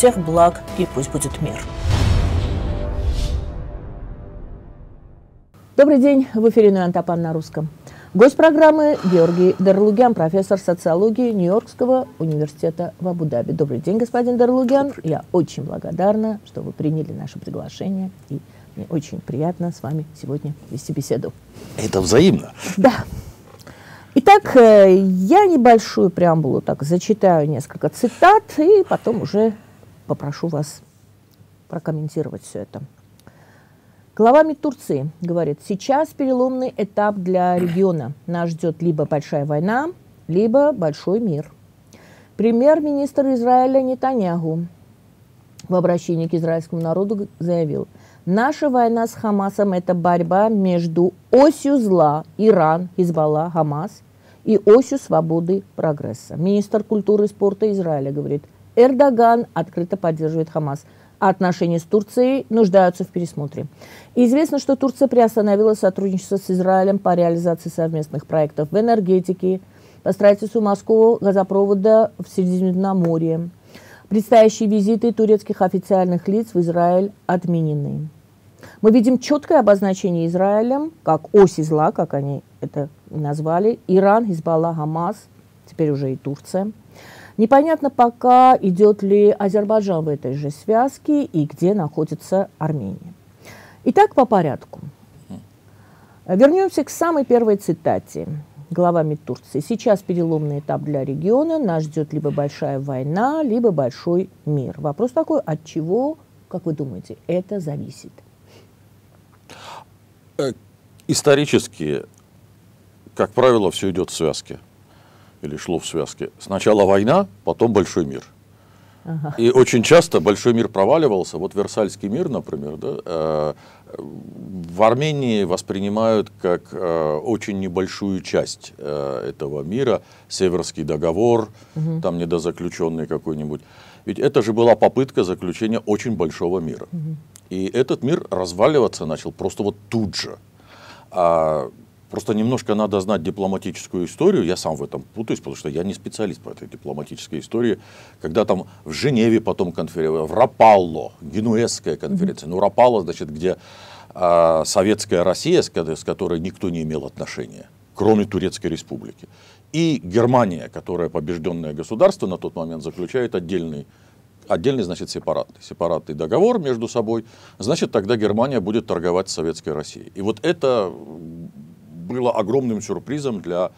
всех благ и пусть будет мир. Добрый день, в эфире Нуантапан на русском. Гость программы Георгий Дарлугян, профессор социологии Нью-Йоркского университета в Абу-Даби. Добрый день, господин Дарлугян. Добрый. Я очень благодарна, что вы приняли наше приглашение. И мне очень приятно с вами сегодня вести беседу. Это взаимно. Да. Итак, э, я небольшую преамбулу так зачитаю несколько цитат, и потом уже попрошу вас прокомментировать все это. Главами Турции говорит, сейчас переломный этап для региона. Нас ждет либо большая война, либо большой мир. Премьер-министр Израиля Нетаньягу в обращении к израильскому народу заявил, наша война с Хамасом – это борьба между осью зла Иран, Хизбалла, Хамас и осью свободы прогресса. Министр культуры и спорта Израиля говорит – Эрдоган открыто поддерживает Хамас. А отношения с Турцией нуждаются в пересмотре. Известно, что Турция приостановила сотрудничество с Израилем по реализации совместных проектов в энергетике, по строительству морского газопровода в Средиземноморье. Предстоящие визиты турецких официальных лиц в Израиль отменены. Мы видим четкое обозначение Израилем как оси зла, как они это назвали, Иран, Хизбалла, Хамас, теперь уже и Турция – Непонятно пока, идет ли Азербайджан в этой же связке и где находится Армения. Итак, по порядку. Вернемся к самой первой цитате главами Турции. Сейчас переломный этап для региона. Нас ждет либо большая война, либо большой мир. Вопрос такой, от чего, как вы думаете, это зависит? Э, исторически, как правило, все идет в связке или шло в связке. Сначала война, потом большой мир. И очень часто большой мир проваливался. Вот Версальский мир, например, да, э, в Армении воспринимают как э, очень небольшую часть э, этого мира. Северский договор, угу. там недозаключенный какой-нибудь. Ведь это же была попытка заключения очень большого мира. Угу. И этот мир разваливаться начал просто вот тут же. А Просто немножко надо знать дипломатическую историю. Я сам в этом путаюсь, потому что я не специалист по этой дипломатической истории. Когда там в Женеве потом конференция, в Рапалло, генуэзская конференция. Mm-hmm. Ну, Рапалло, значит, где а, советская Россия, с, с которой никто не имел отношения, кроме Турецкой республики. И Германия, которая побежденное государство на тот момент, заключает отдельный отдельный, значит, сепаратный. Сепаратный договор между собой. Значит, тогда Германия будет торговать с Советской Россией. И вот это было огромным сюрпризом для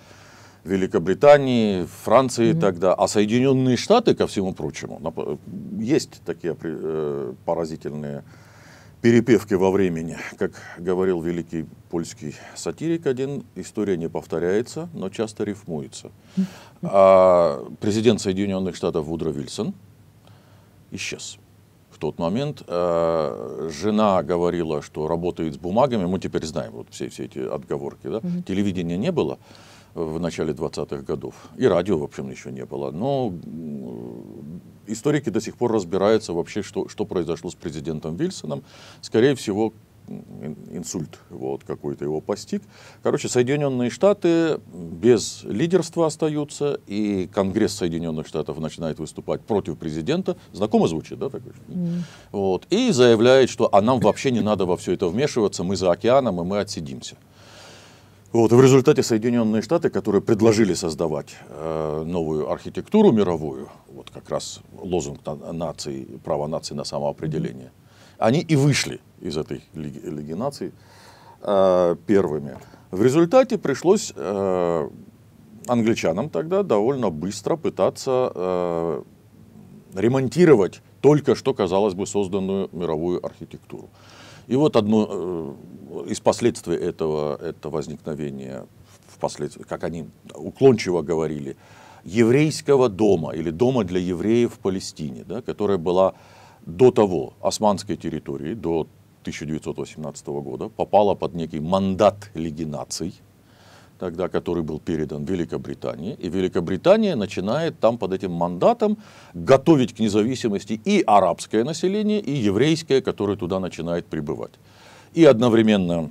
Великобритании, Франции mm-hmm. тогда, а Соединенные Штаты, ко всему прочему, есть такие э, поразительные перепевки во времени. Как говорил великий польский сатирик один, история не повторяется, но часто рифмуется. А президент Соединенных Штатов Вудро Вильсон исчез тот момент. Э, жена говорила, что работает с бумагами. Мы теперь знаем вот все, все эти отговорки. Да? Угу. Телевидения не было в начале 20-х годов. И радио, в общем, еще не было. Но историки до сих пор разбираются вообще, что, что произошло с президентом Вильсоном. Скорее всего, инсульт вот, какой-то его постиг. Короче, Соединенные Штаты без лидерства остаются, и Конгресс Соединенных Штатов начинает выступать против президента. Знакомо звучит, да? такой. Mm. Вот, и заявляет, что а нам вообще не надо во все это вмешиваться, мы за океаном, и мы отсидимся. Вот, и в результате Соединенные Штаты, которые предложили создавать э, новую архитектуру мировую, вот как раз лозунг на, нации, право нации на самоопределение, mm они и вышли из этой лиги, лиги наций э, первыми. В результате пришлось э, англичанам тогда довольно быстро пытаться э, ремонтировать только что, казалось бы, созданную мировую архитектуру. И вот одно э, из последствий этого, этого возникновения, впоследствии, как они уклончиво говорили, еврейского дома или дома для евреев в Палестине, да, которая была до того османской территории, до 1918 года, попала под некий мандат Лиги наций, тогда, который был передан Великобритании. И Великобритания начинает там под этим мандатом готовить к независимости и арабское население, и еврейское, которое туда начинает прибывать. И одновременно,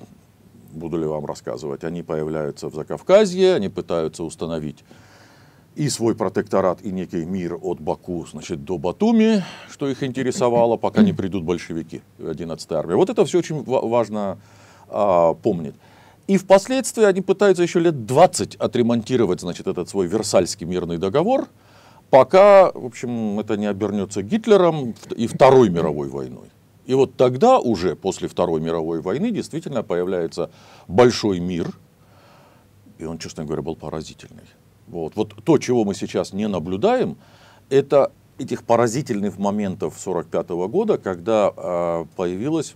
буду ли вам рассказывать, они появляются в Закавказье, они пытаются установить и свой протекторат, и некий мир от Баку, значит, до Батуми, что их интересовало, пока не придут большевики, 11-я армия. Вот это все очень важно а, помнить. И впоследствии они пытаются еще лет 20 отремонтировать, значит, этот свой Версальский мирный договор, пока, в общем, это не обернется Гитлером и Второй мировой войной. И вот тогда уже, после Второй мировой войны, действительно появляется большой мир, и он, честно говоря, был поразительный. Вот, вот то, чего мы сейчас не наблюдаем, это этих поразительных моментов 1945 года, когда э, а, появилась,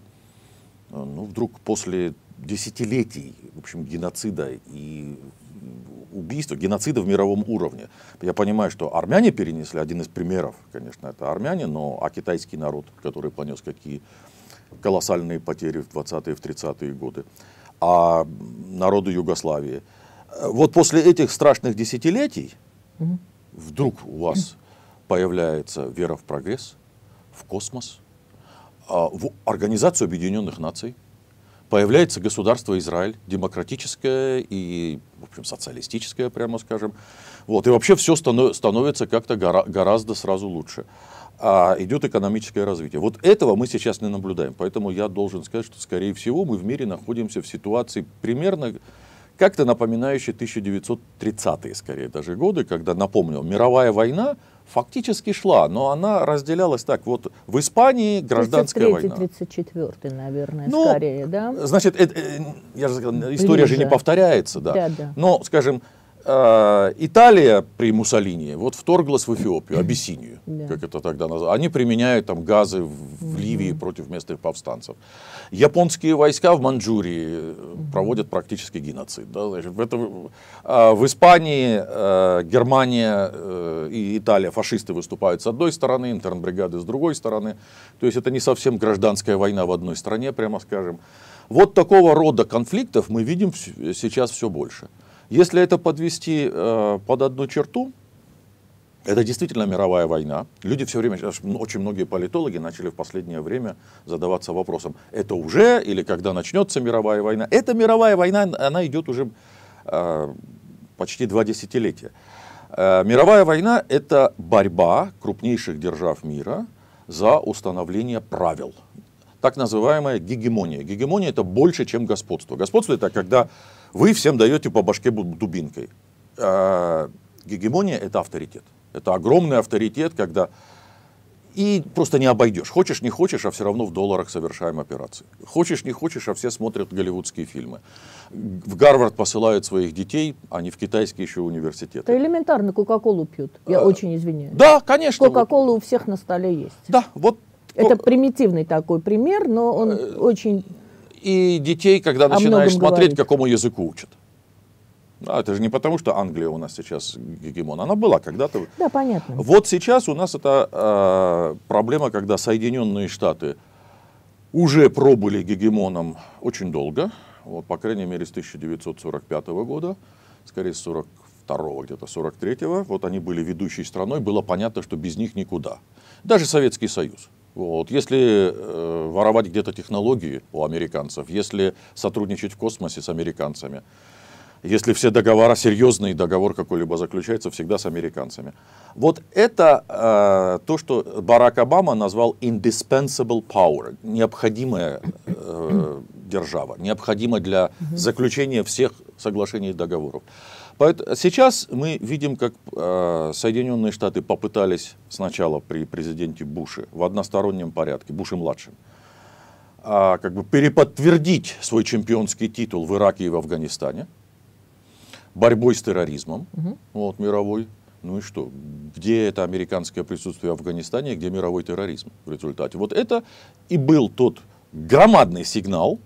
а, ну, вдруг после десятилетий, в общем, геноцида и убийства, геноцида в мировом уровне. Я понимаю, что армяне перенесли, один из примеров, конечно, это армяне, но а китайский народ, который понес какие колоссальные потери в 20-е, в 30-е годы, а народы Югославии – вот после этих страшных десятилетий угу. вдруг у вас появляется вера в прогресс, в космос, а, в Организацию Объединенных Наций, появляется государство Израиль, демократическое и, в общем, социалистическое, прямо скажем. Вот, и вообще все становится как-то гора гораздо сразу лучше. А идет экономическое развитие. Вот этого мы сейчас не наблюдаем. Поэтому я должен сказать, что, скорее всего, мы в мире находимся в ситуации примерно как-то напоминающие 1930-е, скорее даже годы, когда, напомню, мировая война фактически шла, но она разделялась так, вот в Испании гражданская 33 война. 34 наверное, ну, скорее, да? Значит, это, э, я же сказал, история Ближе. же не повторяется, да. да, да. Но, скажем, а, Италия при Муссолини вот вторглась в Эфиопию, Абиссинию, да. как это тогда называлось. Они применяют там газы в, в Ливии угу. против местных повстанцев. Японские войска в Манчжурии угу. Э, проводят практически геноцид. Да? в, это, а, в Испании, э, Германия э, и Италия, фашисты выступают с одной стороны, интернбригады с другой стороны. То есть это не совсем гражданская война в одной стране, прямо скажем. Вот такого рода конфликтов мы видим сейчас все больше. Если это подвести э, под одну черту, это действительно мировая война. Люди все время, очень многие политологи начали в последнее время задаваться вопросом, это уже или когда начнется мировая война? Эта мировая война, она идет уже э, почти два десятилетия. Э, мировая война – это борьба крупнейших держав мира за установление правил. Так называемая гегемония. Гегемония – это больше, чем господство. Господство – это когда вы всем даете по башке дубинкой. А, гегемония – это авторитет. Это огромный авторитет, когда и просто не обойдешь. Хочешь, не хочешь, а все равно в долларах совершаем операции. Хочешь, не хочешь, а все смотрят голливудские фильмы. В Гарвард посылают своих детей, а не в китайские еще университеты. Это элементарно, Кока-Колу пьют. Я а, очень извиняюсь. Да, конечно. кока колу вот. у всех на столе есть. Да, вот. Это примитивный такой пример, но он э, очень и детей, когда начинаешь смотреть, говорит. какому языку учат. А это же не потому, что Англия у нас сейчас гегемон. Она была когда-то. Да, понятно. Вот сейчас у нас это э, проблема, когда Соединенные Штаты уже пробыли гегемоном очень долго, вот, по крайней мере, с 1945 года, скорее, с 42 где-то 43-го. Вот они были ведущей страной, было понятно, что без них никуда. Даже Советский Союз. Вот. Если э, воровать где-то технологии у американцев, если сотрудничать в космосе с американцами, если все договора, серьезный договор какой-либо заключается, всегда с американцами. Вот это э, то, что Барак Обама назвал indispensable power, необходимая э, держава, необходимая для заключения всех соглашений и договоров сейчас мы видим, как э, Соединенные Штаты попытались сначала при президенте Буше в одностороннем порядке, Буше-младшем, а, как бы переподтвердить свой чемпионский титул в Ираке и в Афганистане борьбой с терроризмом угу. вот, мировой. Ну и что? Где это американское присутствие в Афганистане, где мировой терроризм в результате? Вот это и был тот громадный сигнал,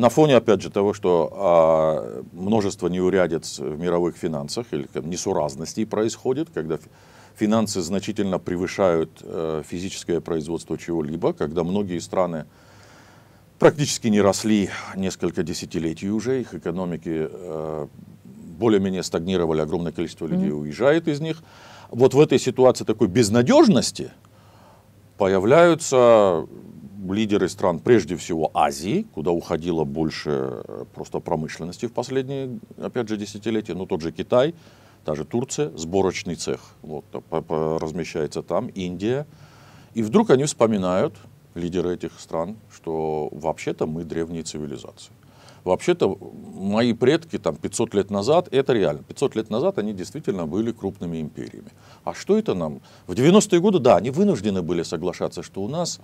на фоне, опять же, того, что а, множество неурядиц в мировых финансах или там, несуразностей происходит, когда финансы значительно превышают э, физическое производство чего-либо, когда многие страны практически не росли несколько десятилетий уже, их экономики э, более-менее стагнировали, огромное количество людей mm-hmm. уезжает из них. Вот в этой ситуации такой безнадежности появляются лидеры стран, прежде всего, Азии, куда уходило больше э, просто промышленности в последние, опять же, десятилетия, ну, тот же Китай, та же Турция, сборочный цех, вот, размещается там, Индия. И вдруг они вспоминают, лидеры этих стран, что вообще-то мы древние цивилизации. Вообще-то мои предки там 500 лет назад, это реально, 500 лет назад они действительно были крупными империями. А что это нам? В 90-е годы, да, они вынуждены были соглашаться, что у нас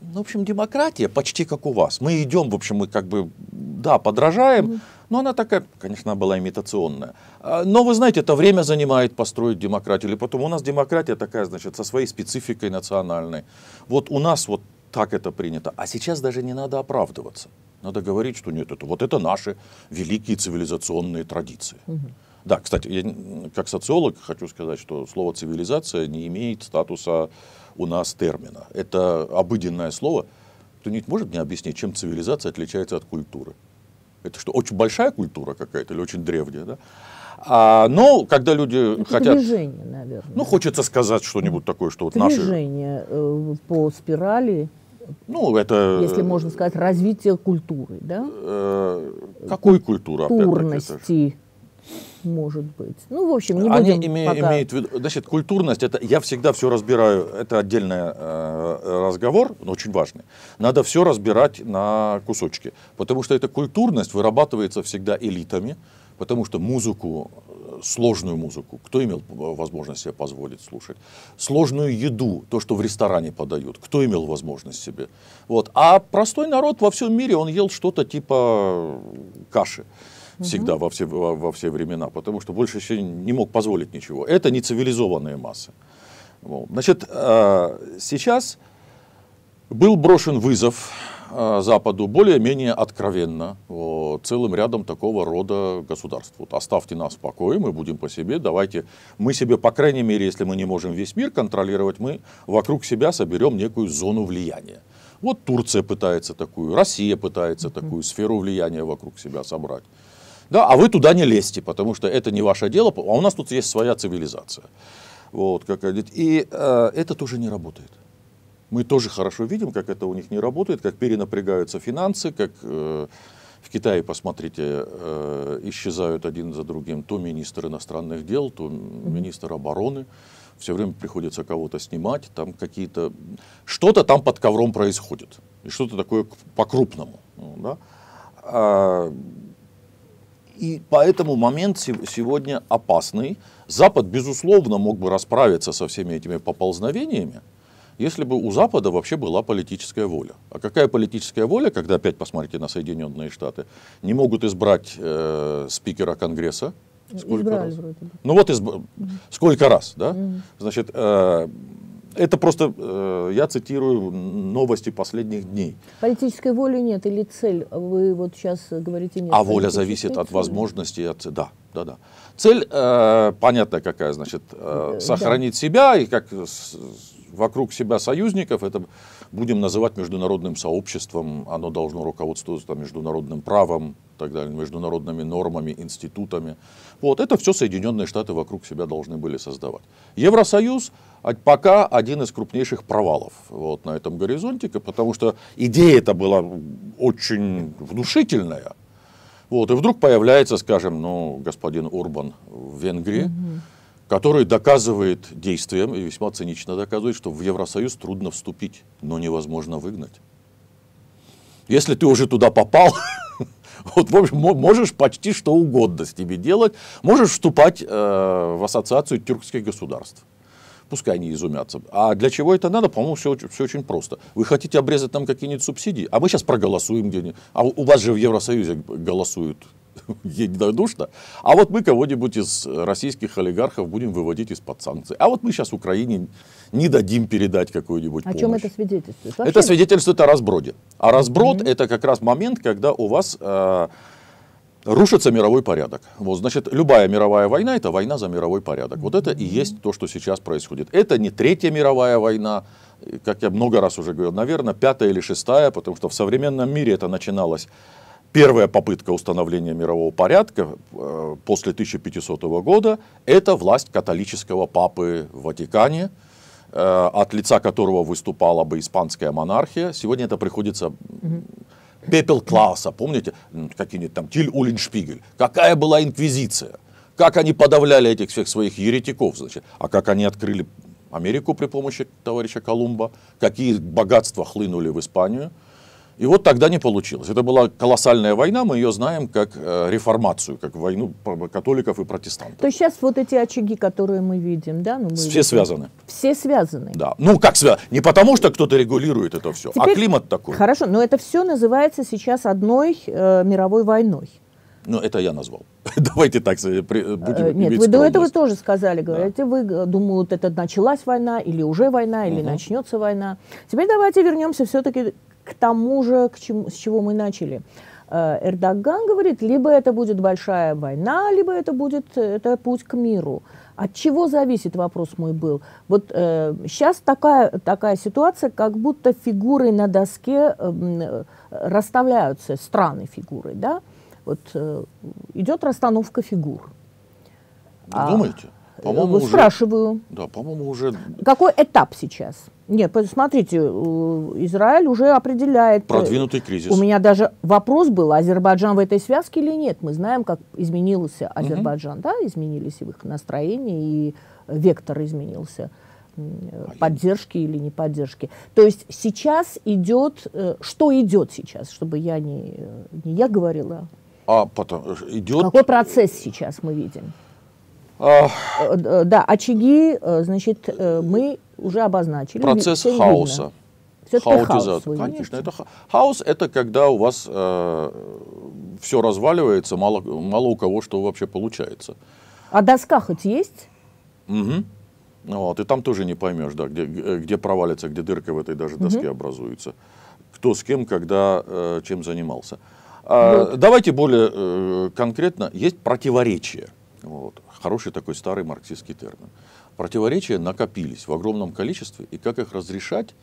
ну, в общем, демократия почти как у вас. Мы идем, в общем, мы как бы, да, подражаем, mm-hmm. но она такая, конечно, была имитационная. А, но вы знаете, это время занимает построить демократию. Или потом у нас демократия такая, значит, со своей спецификой национальной. Вот у нас вот так это принято. А сейчас даже не надо оправдываться. Надо говорить, что нет, это вот это наши великие цивилизационные традиции. Угу. Да, кстати, я как социолог хочу сказать, что слово цивилизация не имеет статуса у нас термина. Это обыденное слово. Кто-нибудь может мне объяснить, чем цивилизация отличается от культуры? Это что, очень большая культура какая-то или очень древняя? Да? А, но когда люди ну, это хотят... Движение, наверное. Ну, хочется сказать что-нибудь такое, что вот наши... Движение э, по спирали. Ну, это... Если можно сказать, развитие культуры, да? Э, какой культуры? Культурности может быть. Ну, в общем, не Они будем име, пока... имеют в виду, значит, культурность, это я всегда все разбираю, это отдельный э, разговор, но очень важный. Надо все разбирать на кусочки, потому что эта культурность вырабатывается всегда элитами, потому что музыку, э, сложную музыку, кто имел возможность себе позволить слушать, сложную еду, то, что в ресторане подают, кто имел возможность себе. Вот. А простой народ во всем мире, он ел что-то типа э, каши всегда, угу. во, все, во, во все времена, потому что больше еще не мог позволить ничего. Это не цивилизованные массы. Значит, э, сейчас был брошен вызов э, Западу более-менее откровенно целым рядом такого рода государств. Вот оставьте нас в покое, мы будем по себе, давайте мы себе, по крайней мере, если мы не можем весь мир контролировать, мы вокруг себя соберем некую зону влияния. Вот Турция пытается такую, Россия пытается такую сферу влияния вокруг себя собрать. Да, а вы туда не лезьте, потому что это не ваше дело, а у нас тут есть своя цивилизация. Вот, как И э, это тоже не работает. Мы тоже хорошо видим, как это у них не работает, как перенапрягаются финансы, как э, в Китае, посмотрите, э, исчезают один за другим то министр иностранных дел, то министр обороны. Все время приходится кого-то снимать, там какие-то... Что-то там под ковром происходит, и что-то такое по-крупному. Ну, да? а, и поэтому момент сегодня опасный. Запад, безусловно, мог бы расправиться со всеми этими поползновениями, если бы у Запада вообще была политическая воля. А какая политическая воля, когда опять посмотрите на Соединенные Штаты, не могут избрать э, спикера Конгресса? Сколько Избрали раз? Вроде бы. Ну вот изб... mm-hmm. сколько раз, да? Mm-hmm. Значит, э, это просто, э, я цитирую новости последних дней. Политической воли нет или цель? Вы вот сейчас говорите нет. А воля зависит от возможностей, от... Да, да, да. Цель, э, понятно какая, значит, э, сохранить да. себя и как с, вокруг себя союзников, это будем называть международным сообществом, оно должно руководствоваться там, международным правом, так далее, международными нормами, институтами. Вот, это все Соединенные Штаты вокруг себя должны были создавать. Евросоюз а пока один из крупнейших провалов вот на этом горизонтике, потому что идея это была очень внушительная. Вот, и вдруг появляется, скажем, ну, господин Урбан в Венгрии, угу. который доказывает действием, и весьма цинично доказывает, что в Евросоюз трудно вступить, но невозможно выгнать. Если ты уже туда попал, вот, в общем, можешь почти что угодно с ними делать. Можешь вступать э, в ассоциацию тюркских государств пускай они изумятся. А для чего это надо? По-моему, все, все очень просто. Вы хотите обрезать там какие-нибудь субсидии, а мы сейчас проголосуем где-нибудь. А у вас же в Евросоюзе голосуют единодушно. А вот мы кого-нибудь из российских олигархов будем выводить из-под санкций. А вот мы сейчас Украине не дадим передать какую-нибудь О помощь. О чем это свидетельствует? Это свидетельствует о разброде. А разброд mm-hmm. это как раз момент, когда у вас... Э, Рушится мировой порядок. Вот, значит, любая мировая война – это война за мировой порядок. Вот это и есть то, что сейчас происходит. Это не Третья мировая война, как я много раз уже говорил, наверное, пятая или шестая, потому что в современном мире это начиналось Первая попытка установления мирового порядка э, после 1500 года – это власть католического папы в Ватикане, э, от лица которого выступала бы испанская монархия. Сегодня это приходится Пепел класса, помните, какие-нибудь там Тиль Улиншпигель. Какая была инквизиция? Как они подавляли этих всех своих еретиков, значит? А как они открыли Америку при помощи товарища Колумба? Какие богатства хлынули в Испанию? И вот тогда не получилось. Это была колоссальная война, мы ее знаем как э, реформацию, как войну э, католиков и протестантов. То есть сейчас вот эти очаги, которые мы видим, да? Ну, мы все видим. связаны. Все связаны. Да. Ну как связаны? Не потому, что кто-то регулирует это все, а Теперь, а климат такой. Хорошо, но это все называется сейчас одной э, мировой войной. Ну, это я назвал. Давайте так э, будем Нет, вы до этого тоже сказали, говорите, да. вы думают, это началась война, или уже война, или угу. начнется война. Теперь давайте вернемся все-таки к тому же, к чему, с чего мы начали. Э, Эрдоган говорит, либо это будет большая война, либо это будет э, это путь к миру. От чего зависит вопрос мой был? Вот э, сейчас такая, такая ситуация, как будто фигуры на доске эм, э, расставляются, страны фигуры, да? Вот э, идет расстановка фигур. Вы а, думаете? По-моему, э, спрашиваю. да, по-моему, уже... Какой этап сейчас? Нет, смотрите, Израиль уже определяет... Э, Продвинутый кризис. У меня даже вопрос был, Азербайджан в этой связке или нет. Мы знаем, как изменился Азербайджан, угу. да, изменились их настроения, и вектор изменился э, поддержки или не поддержки. То есть сейчас идет, э, что идет сейчас, чтобы я не, не я говорила. А потом идет... Какой процесс сейчас мы видим? А... Да, очаги, значит, мы уже обозначили. Процесс все хаоса. Видно. Все хаос. Конечно, это хаос это когда у вас э, все разваливается, мало, мало у кого что вообще получается. А доска хоть есть? Угу. Вот, и там тоже не поймешь, да, где, э, где провалится, где дырка в этой даже доске угу. образуется. Кто с кем, когда, э, чем занимался. А, ну вот. Давайте более э, конкретно. Есть противоречие. Вот. Хороший такой старый марксистский термин. Э, Противоречия накопились в огромном количестве, и как их разрешать,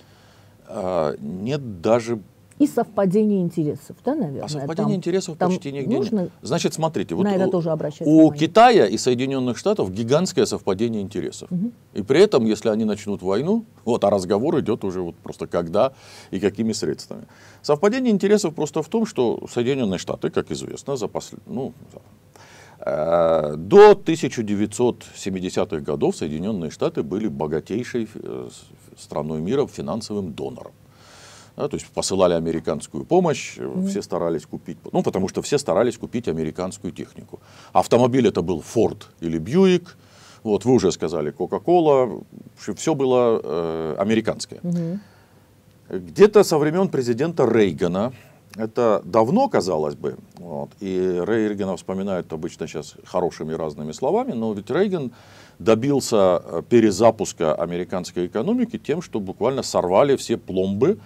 а, нет даже... И совпадение интересов, да, наверное? А совпадение там, интересов там почти нигде нужно нет. Значит, смотрите, вот это у, тоже у Китая и Соединенных Штатов гигантское совпадение интересов. Угу. И при этом, если они начнут войну, вот, а разговор идет уже вот просто когда и какими средствами. Совпадение интересов просто в том, что Соединенные Штаты, как известно, за, послед... ну, Э, до 1970-х годов Соединенные Штаты были богатейшей э, страной мира финансовым донором. Да, то есть посылали американскую помощь, mm. все старались купить, ну потому что все старались купить американскую технику. Автомобиль это был Ford или Buick, вот вы уже сказали Coca-Cola, все было э, американское. Mm-hmm. Где-то со времен президента Рейгана это давно, казалось бы, вот, и Рейгена вспоминают обычно сейчас хорошими разными словами, но ведь Рейган добился э, перезапуска американской экономики тем, что буквально сорвали все пломбы,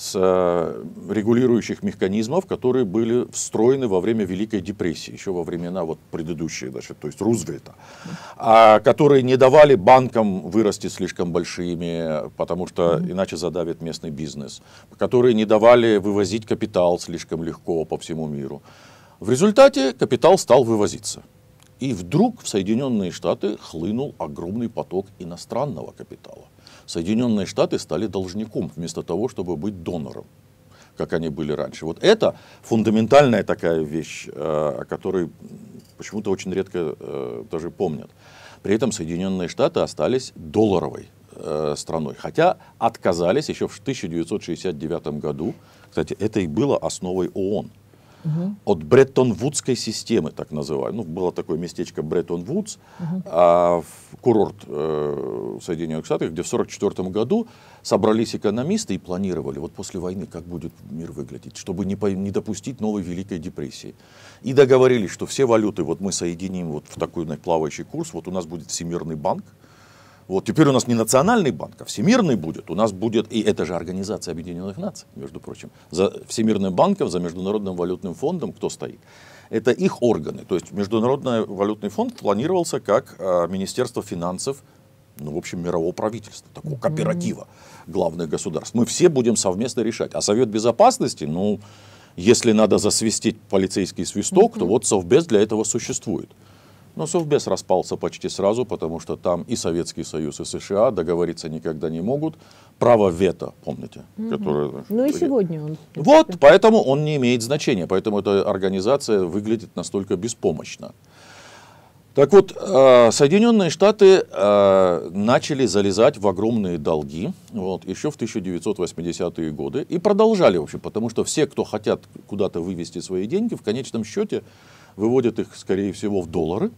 с э, регулирующих механизмов, которые были встроены во время Великой депрессии, еще во времена вот предыдущие, значит, то есть Рузвельта, а, которые не давали банкам вырасти слишком большими, потому что иначе задавит местный бизнес, которые не давали вывозить капитал слишком легко по всему миру. В результате капитал стал вывозиться. И вдруг в Соединенные Штаты хлынул огромный поток иностранного капитала – Соединенные Штаты стали должником вместо того, чтобы быть донором как они были раньше. Вот это фундаментальная такая вещь, э, о которой почему-то очень редко э, даже помнят. При этом Соединенные Штаты остались долларовой э, страной, хотя отказались еще в 1969 году. Кстати, это и было основой ООН угу. от Бреттон-Вудской системы, так называемой. Ну, было такое местечко Бреттон-Вудс, угу. а, курорт э, Соединенных Штатов, где в 1944 году собрались экономисты и планировали, вот после войны, как будет мир выглядеть, чтобы не, по, не допустить новой Великой депрессии. И договорились, что все валюты вот мы соединим вот в такой плавающий курс, вот у нас будет Всемирный банк, вот теперь у нас не национальный банк, а всемирный будет. У нас будет, и это же Организация Объединенных Наций, между прочим, за Всемирным банком, за Международным валютным фондом, кто стоит. Это их органы. То есть Международный валютный фонд планировался как э, Министерство финансов, ну, в общем, мирового правительства, такого кооператива главных государств. Мы все будем совместно решать. А Совет Безопасности, ну, если надо засвистеть полицейский свисток, то вот Совбез для этого существует. Но СОВБЕС распался почти сразу, потому что там и Советский Союз, и США договориться никогда не могут. Право вето, помните? Угу. Которое... Ну и сегодня он. Вот, поэтому он не имеет значения, поэтому эта организация выглядит настолько беспомощно. Так вот, э, Соединенные Штаты э, начали залезать в огромные долги вот, еще в 1980-е годы и продолжали вообще, потому что все, кто хотят куда-то вывести свои деньги, в конечном счете выводят их, скорее всего, в доллары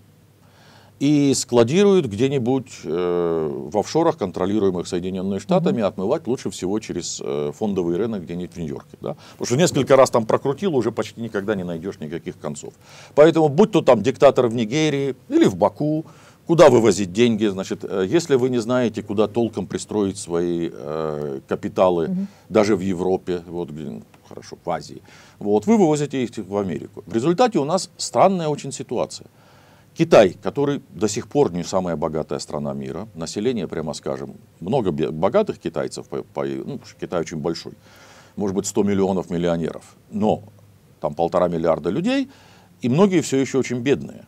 и складируют где-нибудь э, в офшорах, контролируемых Соединенными Штатами, mm-hmm. отмывать лучше всего через э, фондовый рынок где-нибудь в Нью-Йорке. Да? Потому что несколько раз там прокрутил, уже почти никогда не найдешь никаких концов. Поэтому будь то там диктатор в Нигерии или в Баку, Куда вывозить деньги? Значит, э, если вы не знаете, куда толком пристроить свои э, капиталы, угу. даже в Европе, вот хорошо, в Азии. Вот, вы вывозите их в Америку. В результате у нас странная очень ситуация. Китай, который до сих пор не самая богатая страна мира, население, прямо скажем, много богатых китайцев, по, по, ну, Китай очень большой, может быть 100 миллионов миллионеров, но там полтора миллиарда людей, и многие все еще очень бедные.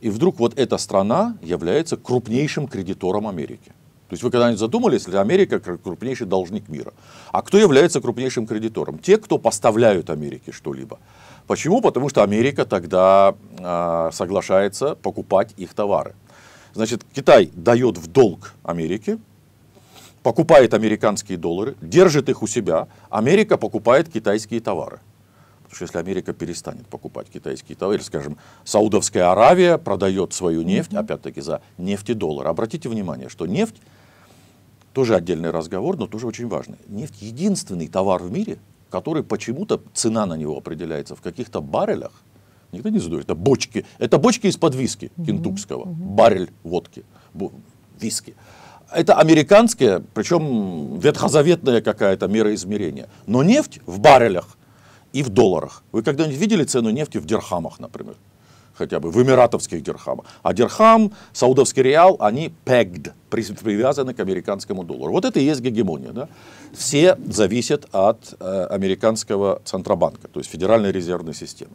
И вдруг вот эта страна является крупнейшим кредитором Америки есть вы когда-нибудь задумались, если Америка крупнейший должник мира. А кто является крупнейшим кредитором? Те, кто поставляют Америке что-либо. Почему? Потому что Америка тогда э, соглашается покупать их товары. Значит, Китай дает в долг Америке, покупает американские доллары, держит их у себя, Америка покупает китайские товары. Потому что если Америка перестанет покупать китайские товары, скажем, Саудовская Аравия продает свою нефть, mm-hmm. опять-таки, за нефти-доллар. Обратите внимание, что нефть тоже отдельный разговор, но тоже очень важный. Нефть единственный товар в мире, который почему-то цена на него определяется в каких-то баррелях. Никто не задумывается. Это бочки. Это бочки из-под виски кентукского. Mm-hmm. Баррель водки. Виски. Это американская, причем ветхозаветная какая-то мера измерения. Но нефть в баррелях и в долларах. Вы когда-нибудь видели цену нефти в дирхамах, например? хотя бы в эмиратовских дирхамах. А дирхам, саудовский реал, они pegged, привязаны к американскому доллару. Вот это и есть гегемония. Да? Все зависят от э, американского центробанка, то есть Федеральной резервной системы.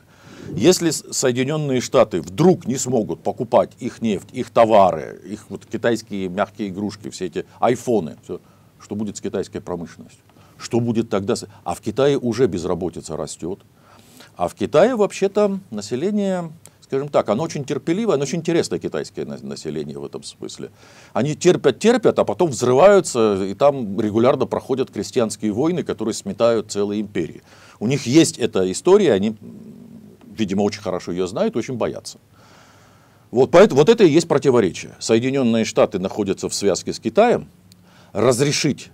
Если Соединенные Штаты вдруг не смогут покупать их нефть, их товары, их вот китайские мягкие игрушки, все эти айфоны, все, что будет с китайской промышленностью? Что будет тогда? А в Китае уже безработица растет. А в Китае вообще-то население скажем так, оно очень терпеливое, оно очень интересное китайское население в этом смысле. Они терпят, терпят, а потом взрываются, и там регулярно проходят крестьянские войны, которые сметают целые империи. У них есть эта история, они, видимо, очень хорошо ее знают, очень боятся. Вот, поэтому, вот это и есть противоречие. Соединенные Штаты находятся в связке с Китаем. Разрешить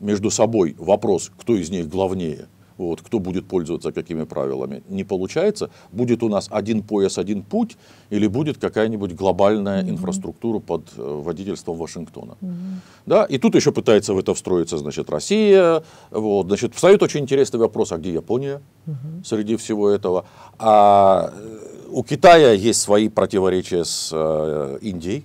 между собой вопрос, кто из них главнее – вот, кто будет пользоваться какими правилами. Не получается, будет у нас один пояс, один путь, или будет какая-нибудь глобальная mm-hmm. инфраструктура под э, водительством Вашингтона. Mm-hmm. Да? И тут еще пытается в это встроиться, значит, Россия. Вот, значит, встает очень интересный вопрос, а где Япония mm-hmm. среди всего этого? А э, у Китая есть свои противоречия с э, Индией.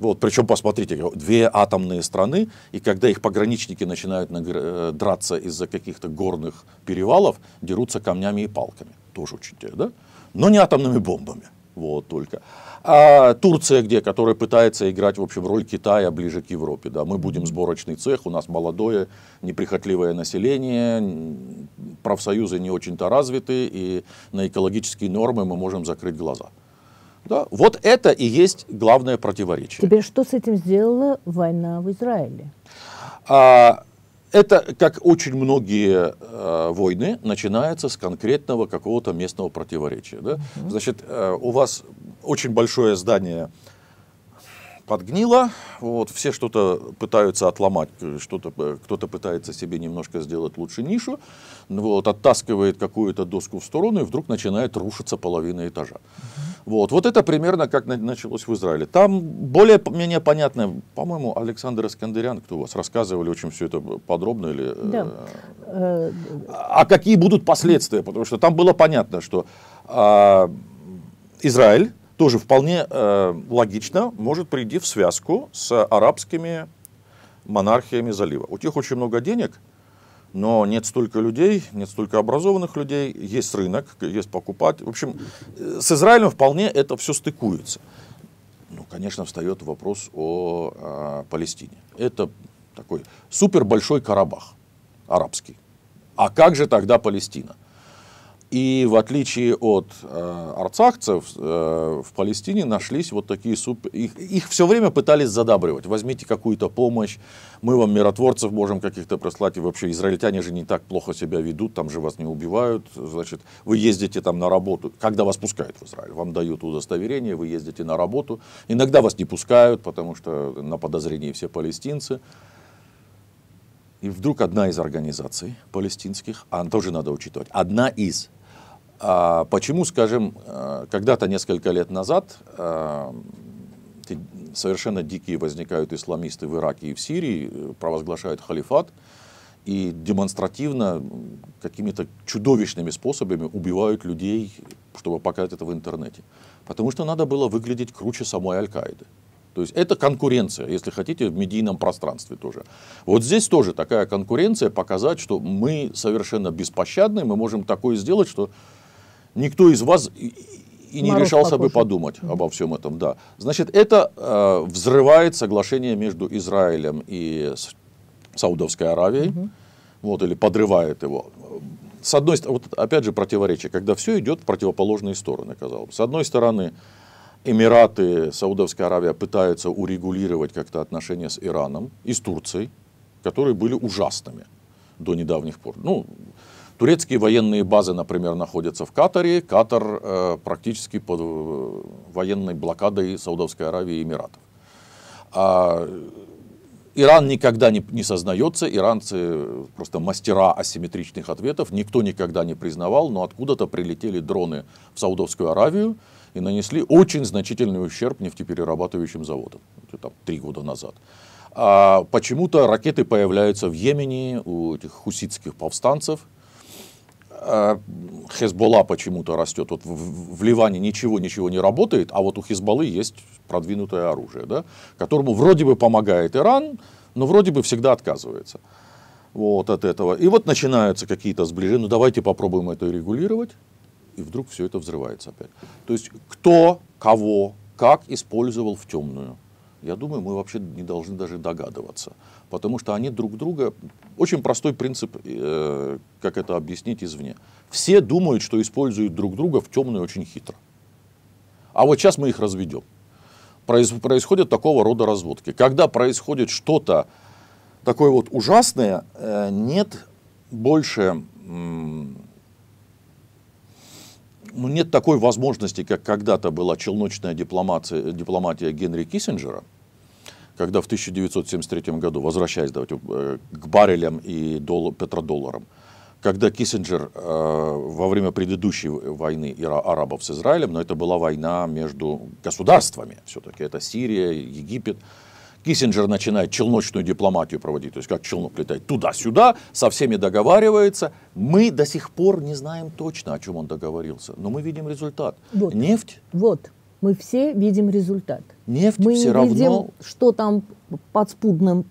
Вот, причем, посмотрите, две атомные страны, и когда их пограничники начинают э, драться из-за каких-то горных перевалов, дерутся камнями и палками. Тоже очень интересно, да? Но не атомными бомбами. Вот только. А Турция где, которая пытается играть, в общем, роль Китая ближе к Европе. Да? Мы будем сборочный цех, у нас молодое, неприхотливое население, профсоюзы не очень-то развиты, и на экологические нормы мы можем закрыть глаза. Да, вот это и есть главное противоречие. Теперь что с этим сделала война в Израиле? А, это, как очень многие э, войны, начинается с конкретного какого-то местного противоречия. Да? Угу. Значит, э, у вас очень большое здание подгнило, вот, все что-то пытаются отломать, э, что-то, э, кто-то пытается себе немножко сделать лучше нишу, вот, оттаскивает какую-то доску в сторону, и вдруг начинает рушиться половина этажа. Угу. Вот, вот это примерно как началось в Израиле. Там более-менее понятно, по-моему, Александр Искандерян, кто у вас рассказывали очень все это подробно или... Э, да. А, а какие будут последствия? Потому что там было понятно, что э, Израиль тоже вполне э, логично может прийти в связку с арабскими монархиями залива. У тех очень много денег, но нет столько людей, нет столько образованных людей, есть рынок, есть покупать. В общем, э, с Израилем вполне это все стыкуется. Ну, конечно, встает вопрос о, о а, Палестине. Это такой супер большой Карабах арабский. А как же тогда Палестина? И в отличие от э, арцахцев, э, в Палестине нашлись вот такие суп... Их, их все время пытались задабривать. Возьмите какую-то помощь, мы вам миротворцев можем каких-то прислать. И вообще израильтяне же не так плохо себя ведут, там же вас не убивают. Значит, вы ездите там на работу, когда вас пускают в Израиль. Вам дают удостоверение, вы ездите на работу. Иногда вас не пускают, потому что на подозрении все палестинцы. И вдруг одна из организаций палестинских, а тоже надо учитывать, одна из а почему, скажем, э, когда-то несколько лет назад э, совершенно дикие возникают исламисты в Ираке и в Сирии, э, провозглашают халифат и демонстративно какими-то чудовищными способами убивают людей, чтобы показать это в интернете. Потому что надо было выглядеть круче самой Аль-Каиды. То есть это конкуренция, если хотите, в медийном пространстве тоже. Вот здесь тоже такая конкуренция показать, что мы совершенно беспощадны, мы можем такое сделать, что никто из вас и, не Мороз решался покушен. бы подумать обо всем этом, да. Значит, это э, взрывает соглашение между Израилем и Саудовской Аравией, угу. вот, или подрывает его. С одной стороны, вот опять же противоречие, когда все идет в противоположные стороны, казалось бы. С одной стороны, Эмираты, Саудовская Аравия пытаются урегулировать как-то отношения с Ираном и с Турцией, которые были ужасными до недавних пор. Ну, Турецкие военные базы, например, находятся в Катаре. Катар э, практически под э, военной блокадой Саудовской Аравии и Эмиратов. А Иран никогда не, не сознается, иранцы просто мастера асимметричных ответов, никто никогда не признавал, но откуда-то прилетели дроны в Саудовскую Аравию и нанесли очень значительный ущерб нефтеперерабатывающим заводам, там, три года назад. А почему-то ракеты появляются в Йемене у этих хуситских повстанцев – Э, Хезбола почему-то растет. Вот в, Ливане ничего, ничего не работает, а вот у Хезболы есть продвинутое оружие, да, которому вроде бы помогает Иран, но вроде бы всегда отказывается вот от этого. И вот начинаются какие-то сближения, ну давайте попробуем это регулировать, и вдруг все это взрывается опять. То есть кто, кого, как использовал в темную, я думаю, мы вообще не должны даже догадываться потому что они друг друга... Очень простой принцип, э, как это объяснить извне. Все думают, что используют друг друга в темную очень хитро. А вот сейчас мы их разведем. Произ, происходят такого рода разводки. Когда происходит что-то такое вот ужасное, э, нет больше... ну, нет такой возможности, как когда-то была челночная дипломатия, дипломатия Генри Киссинджера, когда в 1973 году, возвращаясь давайте, э, к баррелям и дол, петродолларам, когда Киссинджер э, во время предыдущей войны ира, арабов с Израилем, но это была война между государствами, все-таки это Сирия, Египет, Киссинджер начинает челночную дипломатию проводить, то есть как челнок летает туда-сюда, со всеми договаривается. Мы до сих пор не знаем точно, о чем он договорился, но мы видим результат. Вот. Нефть. Вот, мы все видим результат нефть мы все не равно... видим, что там подспудным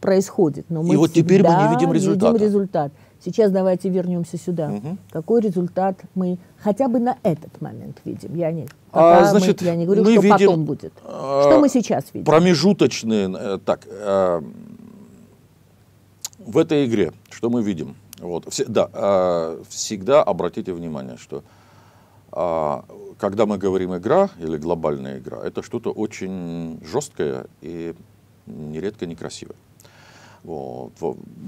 происходит, но мы И вот теперь мы не видим результат. Видим результат. Сейчас давайте вернемся сюда. Угу. Какой результат мы хотя бы на этот момент видим? Я не, а, значит, мы, я не говорю, мы что видим, потом будет. А, что мы сейчас видим? Промежуточные, э, так, э, в этой игре, что мы видим? Вот, все, да, э, всегда обратите внимание, что э, а когда мы говорим игра или глобальная игра, это что-то очень жесткое и нередко некрасивое. Вот.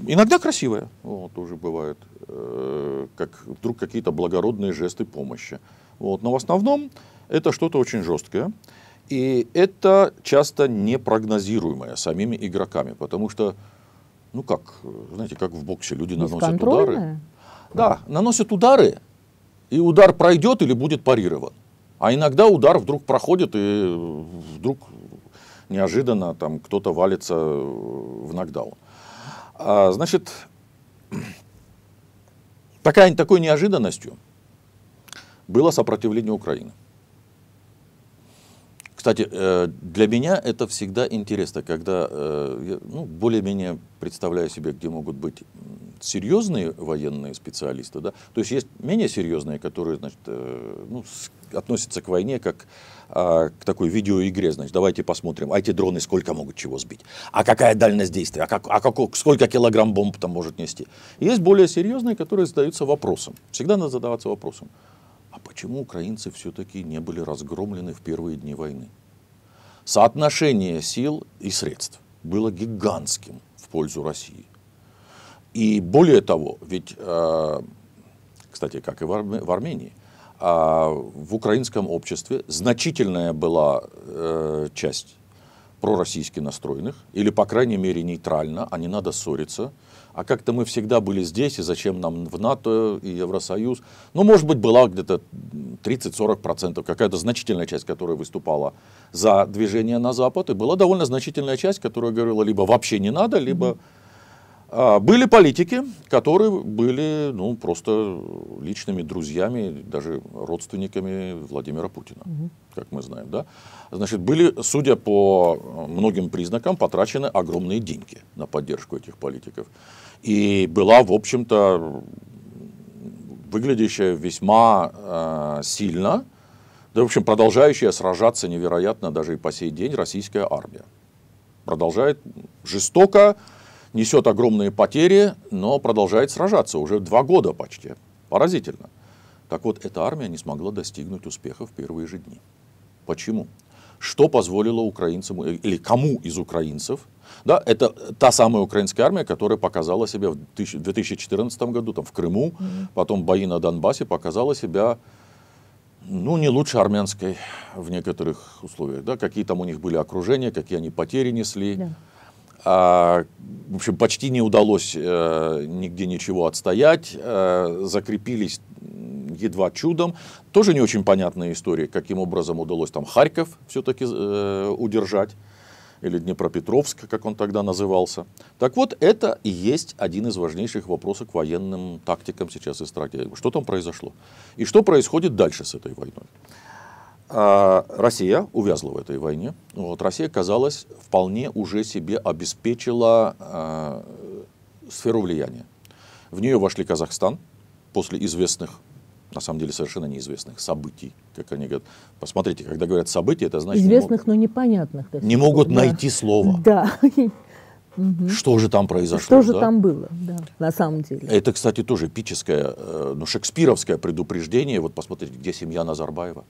Иногда красивое, вот, тоже бывает, э, как вдруг какие-то благородные жесты помощи. Вот. Но в основном это что-то очень жесткое. И это часто непрогнозируемое самими игроками, потому что, ну как, знаете, как в боксе люди наносят удары. Да, наносят удары, и удар пройдет или будет парирован. А иногда удар вдруг проходит, и э, вдруг неожиданно там кто-то валится э, в нокдаун. А, значит, такая, такой неожиданностью было сопротивление Украины. Кстати, э, для меня это всегда интересно, когда э, я ну, более-менее представляю себе, где могут быть серьезные военные специалисты. Да? То есть есть менее серьезные, которые значит, э, ну, относятся к войне как а, к такой видеоигре. Значит, давайте посмотрим, а эти дроны сколько могут чего сбить? А какая дальность действия? А, как, а как, сколько килограмм бомб там может нести? есть более серьезные, которые задаются вопросом. Всегда надо задаваться вопросом. Почему украинцы все-таки не были разгромлены в первые дни войны? Соотношение сил и средств было гигантским в пользу России. И более того, ведь, э, кстати, как и в Армении, э, в украинском обществе значительная была э, часть пророссийски настроенных, или, по крайней мере, нейтрально, а не надо ссориться – а как-то мы всегда были здесь, и зачем нам в НАТО и Евросоюз. Ну, может быть, была где-то 30-40%, какая-то значительная часть, которая выступала за движение на Запад, и была довольно значительная часть, которая говорила, либо вообще не надо, либо... Mm-hmm а, были политики, которые были ну, просто личными друзьями, даже родственниками Владимира Путина, угу. как мы знаем. Да? Значит, были, судя по многим признакам, потрачены огромные деньги на поддержку этих политиков. И была, в общем-то, выглядящая весьма э, сильно, да, в общем, продолжающая сражаться невероятно даже и по сей день российская армия. Продолжает жестоко несет огромные потери, но продолжает сражаться уже два года почти. Поразительно. Так вот, эта армия не смогла достигнуть успеха в первые же дни. Почему? Что позволило украинцам, э, или кому из украинцев, да, это та самая украинская армия, которая показала себя в 2014 году там, в Крыму, mm-hmm. потом бои на Донбассе, показала себя ну, не лучше армянской в некоторых условиях. Да? Какие там у них были окружения, какие они потери несли. Yeah. А, в общем, почти не удалось э, нигде ничего отстоять, э, закрепились едва чудом. Тоже не очень понятная история, каким образом удалось там Харьков все-таки э, удержать или Днепропетровск, как он тогда назывался. Так вот, это и есть один из важнейших вопросов к военным тактикам сейчас и стратегиям. Что там произошло? И что происходит дальше с этой войной? А, Россия увязла в этой войне. Вот, Россия, казалось, вполне уже себе обеспечила э, сферу влияния. В нее вошли Казахстан после известных, на самом деле совершенно неизвестных событий, как они говорят. Посмотрите, когда говорят события, это значит... Известных, не могут, но непонятных. не слов, могут да. найти слово. Да. Что же там произошло? Что же да? там было, да, на самом деле. Это, кстати, тоже эпическое, э, ну, шекспировское предупреждение. Вот посмотрите, где семья Назарбаева.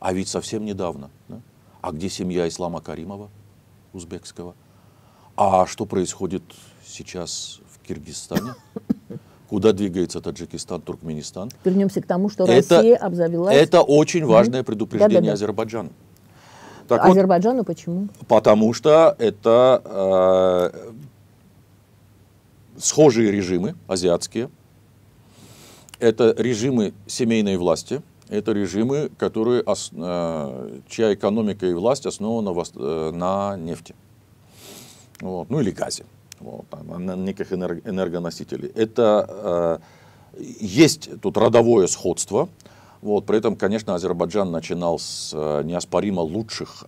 А ведь совсем недавно. Да? А где семья Ислама Каримова, узбекского? А что происходит сейчас в Киргизстане? Куда двигается Таджикистан, Туркменистан? Вернемся к тому, что это, Россия обзавелась... Это очень важное угу. предупреждение да, да, да. Азербайджану. Так Азербайджану вот, почему? Потому что это э, схожие режимы азиатские. Это режимы семейной власти – это режимы, которые, э, чья экономика и власть основана э, на нефти. Вот, ну или газе, вот, на неких энергоносителей. Это э, есть тут родовое сходство. Вот, при этом, конечно, Азербайджан начинал с неоспоримо лучших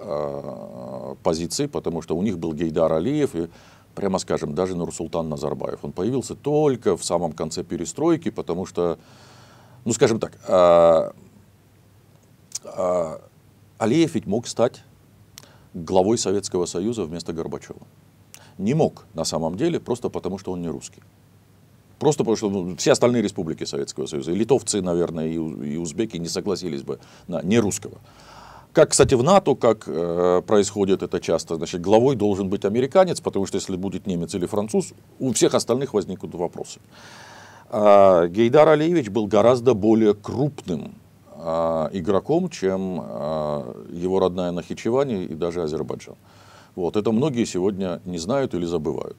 позиций, потому что у них был Гейдар Алиев и, прямо скажем, даже Нурсултан Назарбаев. Он появился только в самом конце перестройки, потому что ну, скажем так, а, а, Алиев ведь мог стать главой Советского Союза вместо Горбачева. Не мог на самом деле, просто потому что он не русский. Просто потому что ну, все остальные республики Советского Союза, и литовцы, наверное, и, и узбеки не согласились бы на не русского. Как, кстати, в НАТО, как э, происходит это часто, значит, главой должен быть американец, потому что если будет немец или француз, у всех остальных возникнут вопросы. А, Гейдар Алиевич был гораздо более крупным а, игроком, чем а, его родная Нахичевани и даже Азербайджан. Вот, это многие сегодня не знают или забывают.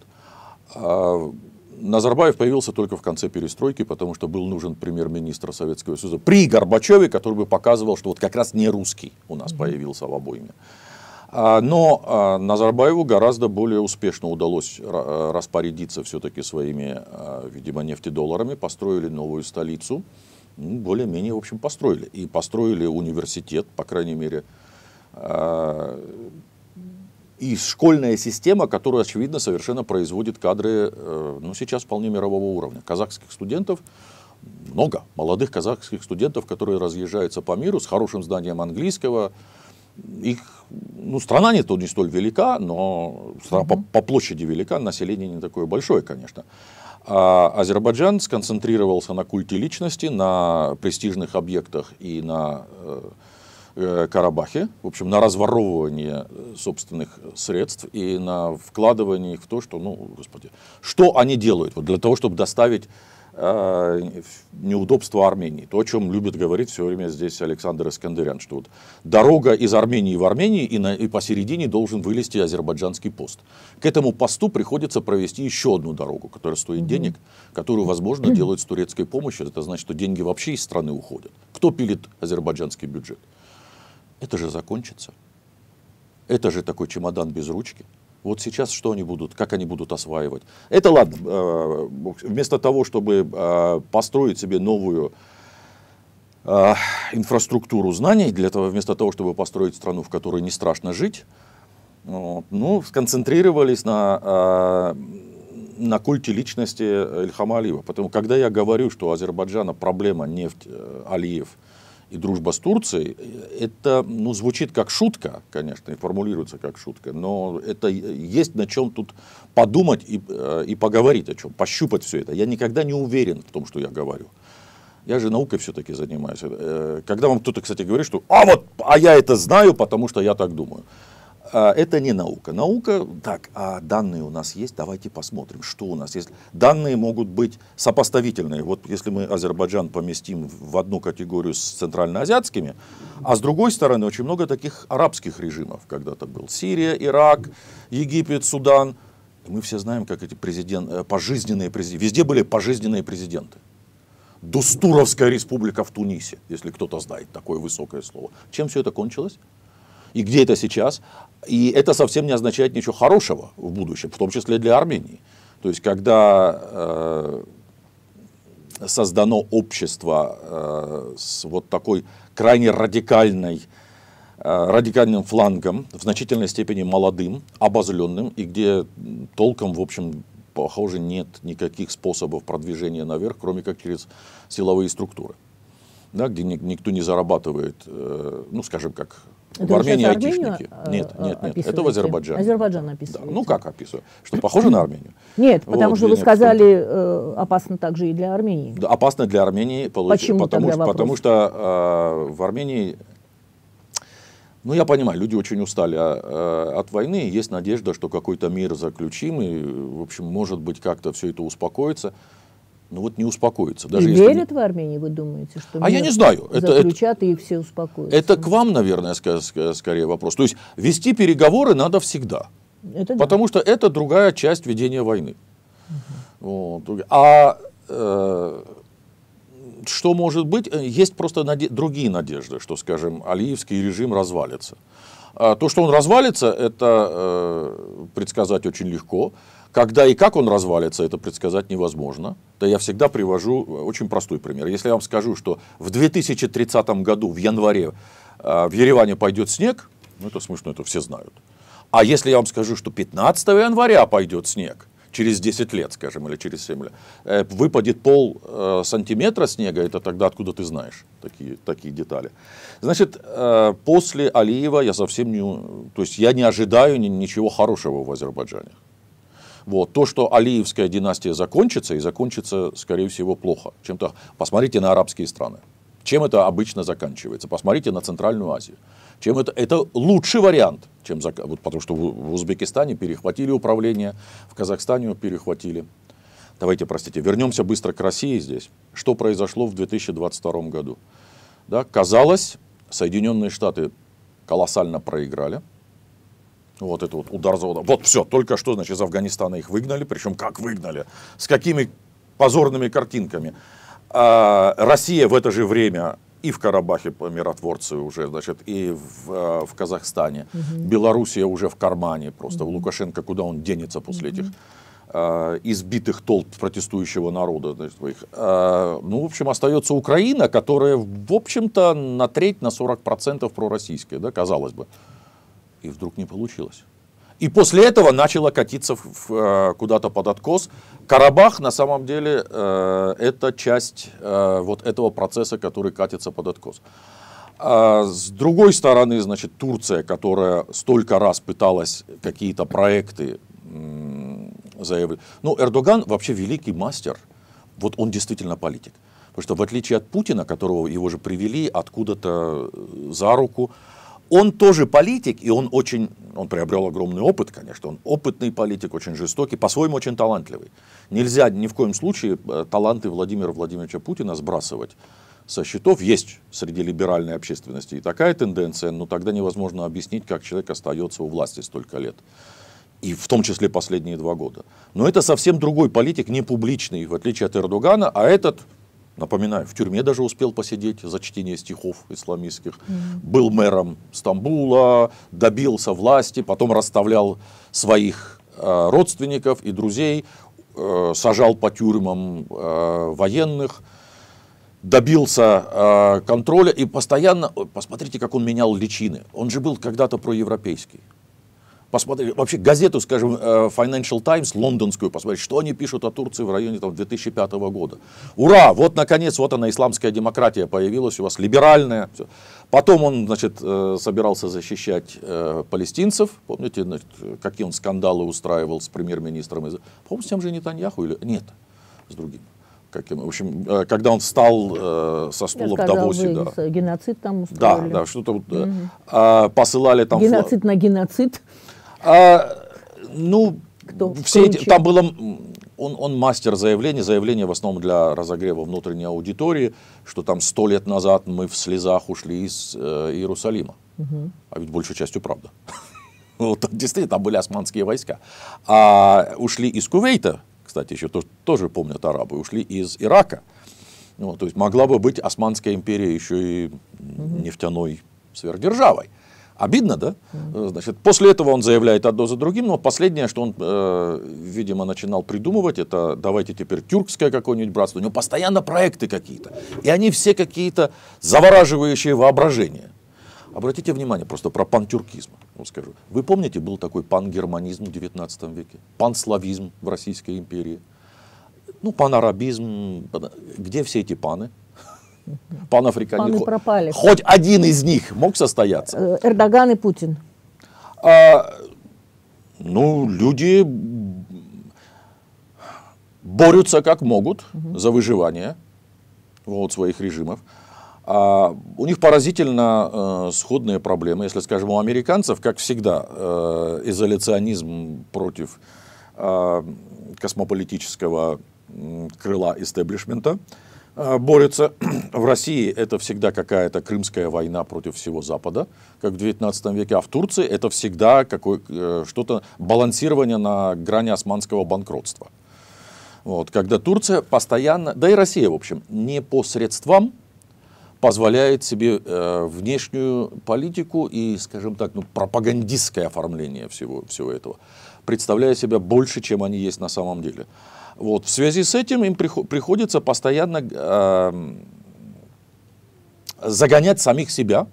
Назарбаев появился только в конце перестройки, потому что был нужен премьер-министр Советского Союза при Горбачеве, который бы показывал, что вот как раз не русский у нас появился в обойме. А, но а, Назарбаеву гораздо более успешно удалось э, распорядиться все-таки своими, а, видимо, нефтедолларами, построили новую столицу, ну, более-менее, в общем, построили. И построили университет, по крайней мере, и школьная система, которая, очевидно, совершенно производит кадры, э, ну, сейчас вполне мирового уровня. Казахских студентов много, молодых казахских студентов, которые разъезжаются по миру с хорошим знанием английского, их, ну, страна не, то не столь велика, но страна mm-hmm. по, по площади велика, население не такое большое, конечно. А Азербайджан сконцентрировался на культе личности, на престижных объектах и на э, э Карабахе, в общем, на разворовывании э, собственных средств и на вкладывании их в то, что, ну, господи, что они делают вот для того, чтобы доставить а, неудобства Армении. То, о чем любит говорить все время здесь Александр Искандырян, что вот дорога из Армении в Армении и, на, и посередине должен вылезти азербайджанский пост. К этому посту приходится провести еще одну дорогу, которая стоит mm-hmm. денег, которую, возможно, делают с турецкой помощью. Это значит, что деньги вообще из страны уходят. Кто пилит азербайджанский бюджет? Это же закончится. Это же такой чемодан без ручки. Вот сейчас что они будут, как они будут осваивать? Это ладно, э, вместо того, чтобы э, построить себе новую э, инфраструктуру знаний, для того, вместо того, чтобы построить страну, в которой не страшно жить, ну, сконцентрировались на, на культе личности Ильхама Алиева. Поэтому, когда я говорю, что у Азербайджана проблема нефть Алиев – и дружба с Турцией, это ну, звучит как шутка, конечно, и формулируется как шутка, но это есть на чем тут подумать и, э, и поговорить о чем, пощупать все это. Я никогда не уверен в том, что я говорю. Я же наукой все-таки занимаюсь. Э, когда вам кто-то, кстати, говорит, что «а вот, а я это знаю, потому что я так думаю», а, это не наука. Наука, так, а данные у нас есть, давайте посмотрим, что у нас есть. Данные могут быть сопоставительные. Вот если мы Азербайджан поместим в одну категорию с центральноазиатскими, а с другой стороны очень много таких арабских режимов когда-то был. Сирия, Ирак, Египет, Судан. И мы все знаем, как эти президент, э, пожизненные президенты, везде были пожизненные президенты. Дустуровская республика в Тунисе, если кто-то знает такое высокое слово. Чем все это кончилось? И где это сейчас? И это совсем не означает ничего хорошего в будущем, в том числе для Армении. То есть, когда э, создано общество э, с вот такой крайне радикальной, э, радикальным флангом, в значительной степени молодым, обозленным, и где толком, в общем, похоже, нет никаких способов продвижения наверх, кроме как через силовые структуры, да, где ни, никто не зарабатывает, э, ну, скажем, как это в Армении айтишники. Армению э, нет, нет, нет. Это в Азербайджане. Азербайджан написано. Да. Ну как описываю? Что похоже на Армению? Нет, вот, потому что вы сказали, э, опасно также и для Армении. Да, опасно для Армении. Получ... Почему потому, тогда вопрос? потому что э, в Армении, ну я понимаю, люди очень устали а, э, от войны. Есть надежда, что какой-то мир заключим, и, в общем, может быть, как-то все это успокоится ну вот не успокоится. Даже и если верят не... в Армении, вы думаете, что а я не знаю. Это, заключат это, и все успокоятся? Это к вам, наверное, скорее вопрос. То есть вести переговоры надо всегда. Это да. Потому что это другая часть ведения войны. Угу. Вот. А э, что может быть? Есть просто наде- другие надежды, что, скажем, алиевский режим развалится. А то, что он развалится, это э, предсказать очень легко. Когда и как он развалится, это предсказать невозможно. Да я всегда привожу э, очень простой пример. Если я вам скажу, что в 2030 году, в январе, э, в Ереване пойдет снег, ну это смешно, это все знают. А если я вам скажу, что 15 января пойдет снег, через 10 лет, скажем, или через 7 лет, э, выпадет пол сантиметра снега, это тогда откуда ты знаешь такие, такие детали. Значит, после Алиева я совсем не... То есть я не ожидаю ничего хорошего в Азербайджане. Вот. То, что Алиевская династия закончится, и закончится, скорее всего, плохо. Чем-то... Посмотрите на арабские страны. Чем это обычно заканчивается? Посмотрите на Центральную Азию. Чем это, это лучший вариант, чем зак... вот потому что в, в Узбекистане перехватили управление, в Казахстане перехватили. Давайте, простите, вернемся быстро к России здесь. Что произошло в 2022 году? Да, казалось, Соединенные Штаты колоссально проиграли, вот это вот удар за Вот все, только что, значит, из Афганистана их выгнали, причем как выгнали, с какими позорными картинками. А Россия в это же время и в Карабахе миротворцы уже, значит, и в, а, в Казахстане. Угу. Белоруссия уже в кармане просто. Угу. Лукашенко, куда он денется после угу. этих э, избитых толп протестующего народа значит, своих. Э, ну, в общем, остается Украина, которая, в общем-то, на треть, на 40% пророссийская, да, казалось бы. И вдруг не получилось. И после этого начало катиться э, куда-то под откос. Карабах на самом деле э, это часть э, вот этого процесса, который катится под откос. А с другой стороны, значит, Турция, которая столько раз пыталась какие-то проекты заявить. Ну, Эрдоган вообще великий мастер. Вот он действительно политик. Потому что в отличие от Путина, которого его же привели откуда-то за руку, он тоже политик, и он очень, он приобрел огромный опыт, конечно, он опытный политик, очень жестокий, по-своему очень талантливый. Нельзя ни в коем случае э, таланты Владимира Владимировича Путина сбрасывать со счетов. Есть среди либеральной общественности и такая тенденция, но тогда невозможно объяснить, как человек остается у власти столько лет. И в том числе последние два года. Но это совсем другой политик, не публичный, в отличие от Эрдогана, а этот Напоминаю, в тюрьме даже успел посидеть за чтение стихов исламистских. Mm. Был мэром Стамбула, добился власти, потом расставлял своих э, родственников и друзей, э, сажал по тюрьмам э, военных, добился э, контроля и постоянно, посмотрите, как он менял личины. Он же был когда-то проевропейский посмотреть, вообще газету, скажем, э, Financial Times лондонскую, посмотреть, что они пишут о Турции в районе там, 2005 года. Ура! Вот, наконец, вот она, исламская демократия появилась у вас, либеральная. Все. Потом он, значит, э, собирался защищать э, палестинцев. Помните, значит, какие он скандалы устраивал с премьер-министром? Из... помните моему с тем же Нетаньяху или... Нет, с другим каким, в общем, когда он встал э, со стула сказал, в Давосе, да. Геноцид там устроили. Да, да, что-то угу. э, посылали там. Геноцид флаг... на геноцид. А, ну, Кто? все эти, там было, он, он мастер заявлений, заявления в основном для разогрева внутренней аудитории, что там сто лет назад мы в слезах ушли из э, Иерусалима. Угу. А ведь большей частью правда. вот действительно, там были османские войска. А ушли из Кувейта, кстати, еще тоже, тоже помнят арабы, ушли из Ирака. Ну, то есть могла бы быть Османская империя еще и угу. нефтяной сверхдержавой. Обидно, да? Значит, после этого он заявляет одно за другим, но последнее, что он, э, видимо, начинал придумывать, это давайте теперь тюркское какое-нибудь братство. У него постоянно проекты какие-то. И они все какие-то завораживающие воображение. Обратите внимание просто про пантюркизм. Вот скажу. Вы помните, был такой пангерманизм в 19 веке, панславизм в Российской империи, ну, панарабизм. Где все эти паны? Панафриканизм. пропали. Хоть один из них мог состояться? Э, Эрдоган и Путин. А, ну, люди борются как могут угу. за выживание вот, своих режимов. А у них поразительно э, сходные проблемы. Если, скажем, у американцев, как всегда, э, изоляционизм против э, космополитического крыла истеблишмента – а, борется в России, это всегда какая-то крымская война против всего Запада, как в 19 веке, а в Турции это всегда какое э, что-то балансирование на грани османского банкротства. Вот, когда Турция постоянно, да и Россия, в общем, не по средствам позволяет себе э, внешнюю политику и, скажем так, ну, пропагандистское оформление всего, всего этого, представляя себя больше, чем они есть на самом деле. Вот. В связи с этим им приходится постоянно э, загонять самих себя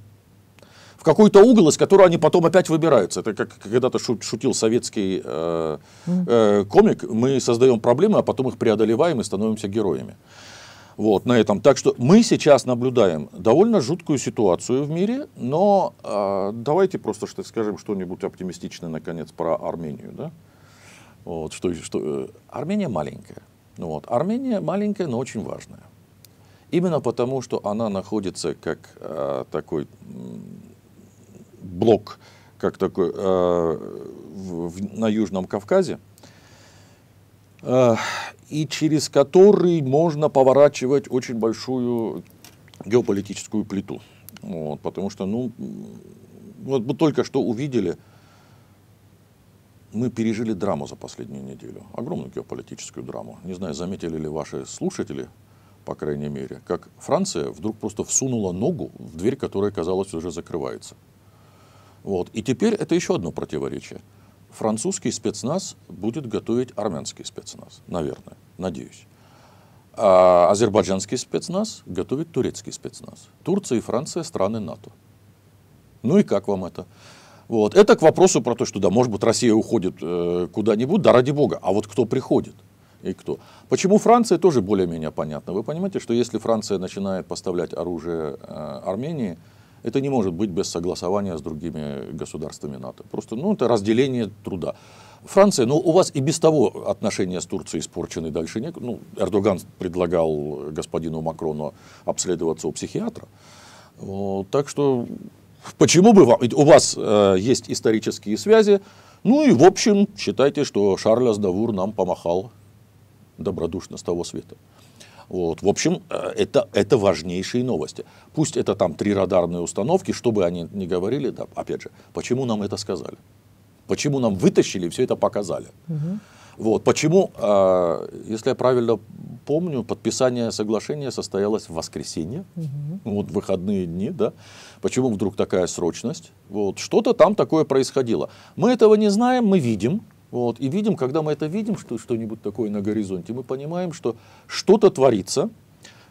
в какой-то угол, из которого они потом опять выбираются. Это как когда-то шутил советский э, э, комик, мы создаем проблемы, а потом их преодолеваем и становимся героями. Вот, на этом. Так что мы сейчас наблюдаем довольно жуткую ситуацию в мире, но э, давайте просто что скажем что-нибудь оптимистичное, наконец, про Армению. Да? Вот, что, что, э, Армения маленькая. Ну вот, Армения маленькая, но очень важная. Именно потому, что она находится как э, такой блок, как такой э, в, в, на Южном Кавказе, э, и через который можно поворачивать очень большую геополитическую плиту. Вот, потому что, ну, вот мы только что увидели, э, мы пережили драму за последнюю неделю, огромную геополитическую драму. Не знаю, заметили ли ваши слушатели, по крайней мере, как Франция вдруг просто всунула ногу в дверь, которая, казалось, уже закрывается. Вот. И теперь это еще одно противоречие. Французский спецназ будет готовить армянский спецназ, наверное, надеюсь. А азербайджанский спецназ готовит турецкий спецназ. Турция и Франция – страны НАТО. Ну и как вам это? Вот. Это к вопросу про то, что да, может быть, Россия уходит э, куда-нибудь, да ради бога, а вот кто приходит? и кто. Почему Франция, тоже более-менее понятно. Вы понимаете, что если Франция начинает поставлять оружие э, Армении, это не может быть без согласования с другими государствами НАТО. Просто, ну, это разделение труда. Франция, ну, у вас и без того отношения с Турцией испорчены дальше некуда. Ну, Эрдоган предлагал господину Макрону обследоваться у психиатра. Вот, так что Почему бы вам? Ведь у вас э, есть исторические связи. Ну и, в общем, считайте, что Шарль Азнавур нам помахал добродушно с того света. Вот. В общем, э, это, это важнейшие новости. Пусть это там три радарные установки, что бы они ни говорили, да, опять же, почему нам это сказали? Почему нам вытащили и все это показали? Угу. Вот. Почему, а, если я правильно помню, подписание соглашения состоялось в воскресенье, угу. вот выходные дни, да? Почему вдруг такая срочность? Вот. Что-то там такое происходило. Мы этого не знаем, мы видим. Вот. И видим, когда мы это видим, что, что-нибудь такое на горизонте, мы понимаем, что что-то творится,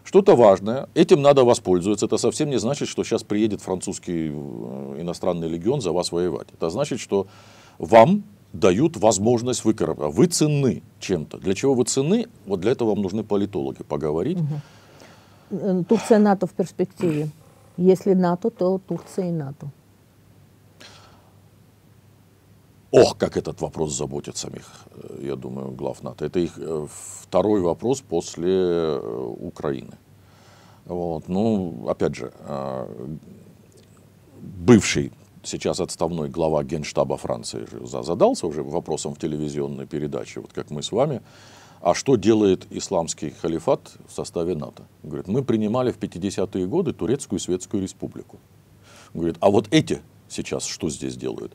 что-то важное, этим надо воспользоваться. Это совсем не значит, что сейчас приедет французский э, иностранный легион за вас воевать. Это значит, что вам дают возможность выкарабкаться. Вы ценны чем-то. Для чего вы ценны? Вот для этого вам нужны политологи поговорить. Угу. Турция НАТО в перспективе. Если НАТО, то Турция и НАТО. Ох, как этот вопрос заботит самих, э, я думаю, глав НАТО. Это их э, второй вопрос после Украины. Вот. Ну, опять же, бывший сейчас отставной глава Генштаба Франции задался уже вопросом в телевизионной передаче, вот как мы с вами, а что делает исламский халифат в составе НАТО? говорит, мы принимали в 50-е годы Турецкую Светскую Республику. говорит, а вот эти сейчас что здесь делают?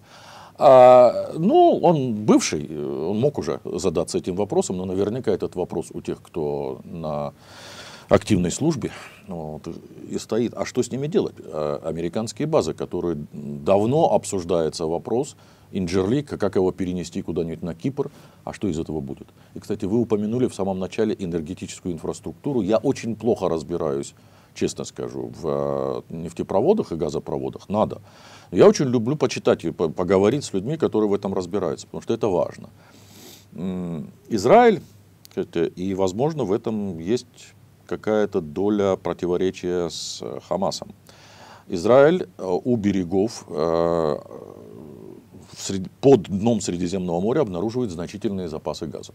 А, ну, он бывший, э, он мог уже задаться этим вопросом, но наверняка этот вопрос у тех, кто на активной службе ну, вот, и стоит. А что с ними делать? Э, американские базы, которые давно обсуждается вопрос Инджерлика, как его перенести куда-нибудь на Кипр, а что из этого будет? И, кстати, вы упомянули в самом начале энергетическую инфраструктуру. Я очень плохо разбираюсь честно скажу, в э, нефтепроводах и газопроводах надо. Я очень люблю почитать и поговорить с людьми, которые в этом разбираются, потому что это важно. Израиль, и, возможно, в этом есть какая-то доля противоречия с э, Хамасом. Израиль э, у берегов э, под дном Средиземного моря обнаруживает значительные запасы газа.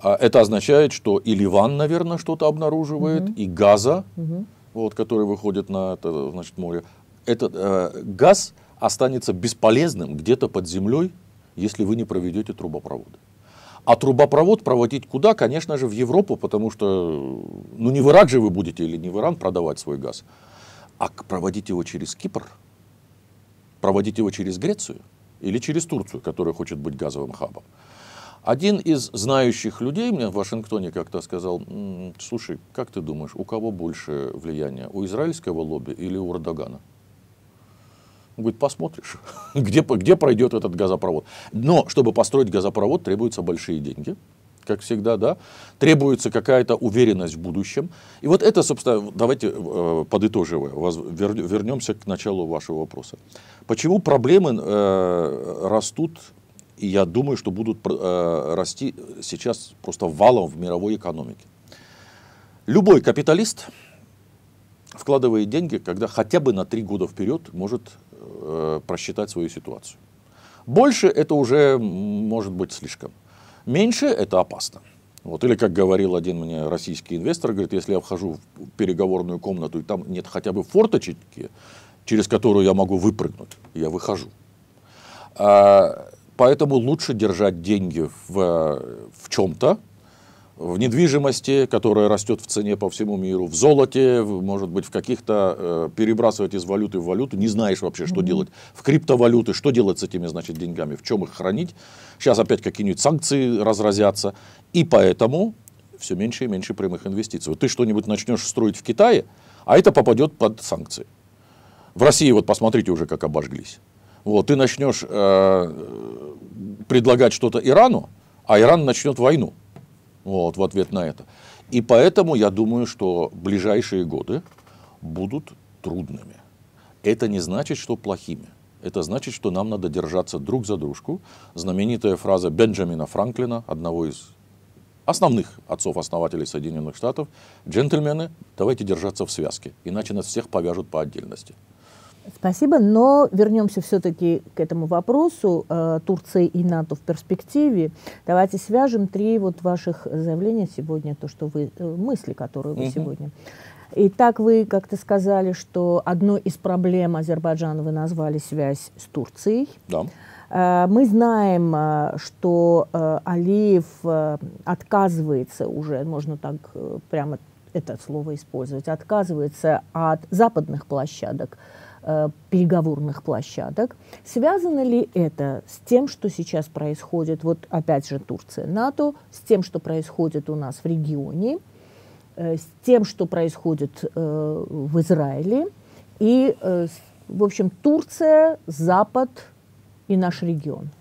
А это означает, что и Ливан, наверное, что-то обнаруживает, угу. и газа, угу. вот, который выходит на это, значит, море. Этот э, газ останется бесполезным где-то под землей, если вы не проведете трубопроводы. А трубопровод проводить куда? Конечно же, в Европу, потому что ну не в Ирак же вы будете или не в Иран продавать свой газ. А проводить его через Кипр, проводить его через Грецию или через Турцию, которая хочет быть газовым хабом. Один из знающих людей мне в Вашингтоне как-то сказал, слушай, как ты думаешь, у кого больше влияния, у израильского лобби или у Эрдогана? Он говорит, посмотришь, где, где пройдет этот газопровод. Но чтобы построить газопровод, требуются большие деньги как всегда, да, требуется какая-то уверенность в будущем. И вот это, собственно, давайте э, подытоживая, вер, вернемся к началу вашего вопроса. Почему проблемы э, растут, и я думаю, что будут э, расти сейчас просто валом в мировой экономике? Любой капиталист, вкладывая деньги, когда хотя бы на три года вперед может э, просчитать свою ситуацию. Больше это уже может быть слишком. Меньше это опасно. Вот. Или, как говорил один мне российский инвестор, говорит, если я вхожу в переговорную комнату, и там нет хотя бы форточки, через которую я могу выпрыгнуть, я выхожу. А, поэтому лучше держать деньги в, в чем-то, в недвижимости, которая растет в цене по всему миру, в золоте, может быть, в каких-то э, перебрасывать из валюты в валюту, не знаешь вообще, что mm-hmm. делать, в криптовалюты, что делать с этими, значит, деньгами, в чем их хранить. Сейчас опять какие-нибудь санкции разразятся, и поэтому все меньше и меньше прямых инвестиций. Вот ты что-нибудь начнешь строить в Китае, а это попадет под санкции. В России, вот посмотрите уже, как обожглись. Вот, ты начнешь э, предлагать что-то Ирану, а Иран начнет войну. Вот, в ответ на это. И поэтому я думаю, что ближайшие годы будут трудными. Это не значит, что плохими. Это значит, что нам надо держаться друг за дружку. Знаменитая фраза Бенджамина Франклина, одного из основных отцов-основателей Соединенных Штатов, джентльмены, давайте держаться в связке, иначе нас всех повяжут по отдельности. Спасибо, но вернемся все-таки к этому вопросу э, Турции и НАТО в перспективе. Давайте свяжем три вот ваших заявления сегодня, то, что вы э, мысли, которые вы угу. сегодня. Итак, вы как-то сказали, что одной из проблем Азербайджана вы назвали связь с Турцией. Да. Э, мы знаем, э, что э, Алиев отказывается уже, можно так прямо это слово использовать, отказывается от западных площадок Э, переговорных площадок. Связано ли это с тем, что сейчас происходит, вот опять же Турция, НАТО, с тем, что происходит у нас в регионе, э, с тем, что происходит э, в Израиле, и, в общем, Турция, Запад и наш регион –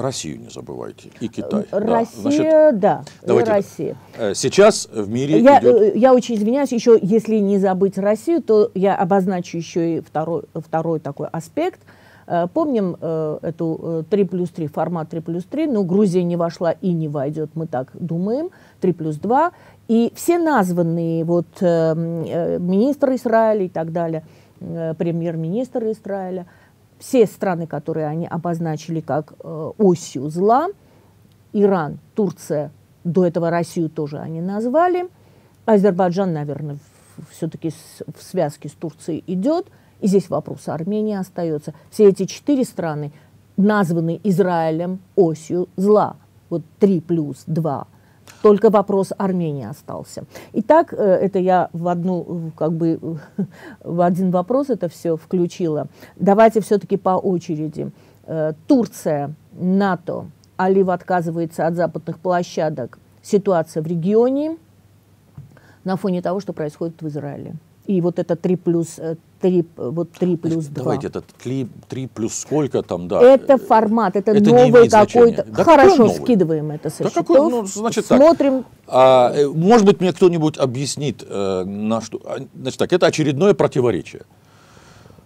Россию не забывайте и Китай. Россия, да. Значит, да и Россия. Э, сейчас в мире я, идет... Э, я очень извиняюсь, еще если не забыть Россию, то я обозначу еще и второй, второй такой аспект. Э, помним эту 3 плюс 3, формат 3 плюс 3, но ну, Грузия не вошла и не войдет, мы так думаем, 3 плюс 2. И все названные, вот эм, министр Израиля и так далее, премьер-министр Израиля – все страны, которые они обозначили как э, осью зла, Иран, Турция, до этого Россию тоже они назвали, Азербайджан, наверное, все-таки в связке с Турцией идет, и здесь вопрос Армении остается. Все эти четыре страны названы Израилем осью зла. Вот три плюс два. Только вопрос Армении остался. Итак, э, это я в одну, как бы, в один вопрос это все включила. Давайте все-таки по очереди. Э, Турция, НАТО, Алиев отказывается от западных площадок. Ситуация в регионе на фоне того, что происходит в Израиле. И вот это 3 плюс 3, э, э, вот 3 плюс 2. Давайте, этот 3, 3 плюс сколько там, да. Это э, формат, это, это новый какой-то. Да Хорошо, новый? скидываем это со да счетов. Какой, ну, значит смотрим. Так. А, может быть, мне кто-нибудь объяснит, э, на что... А, значит так, это очередное противоречие.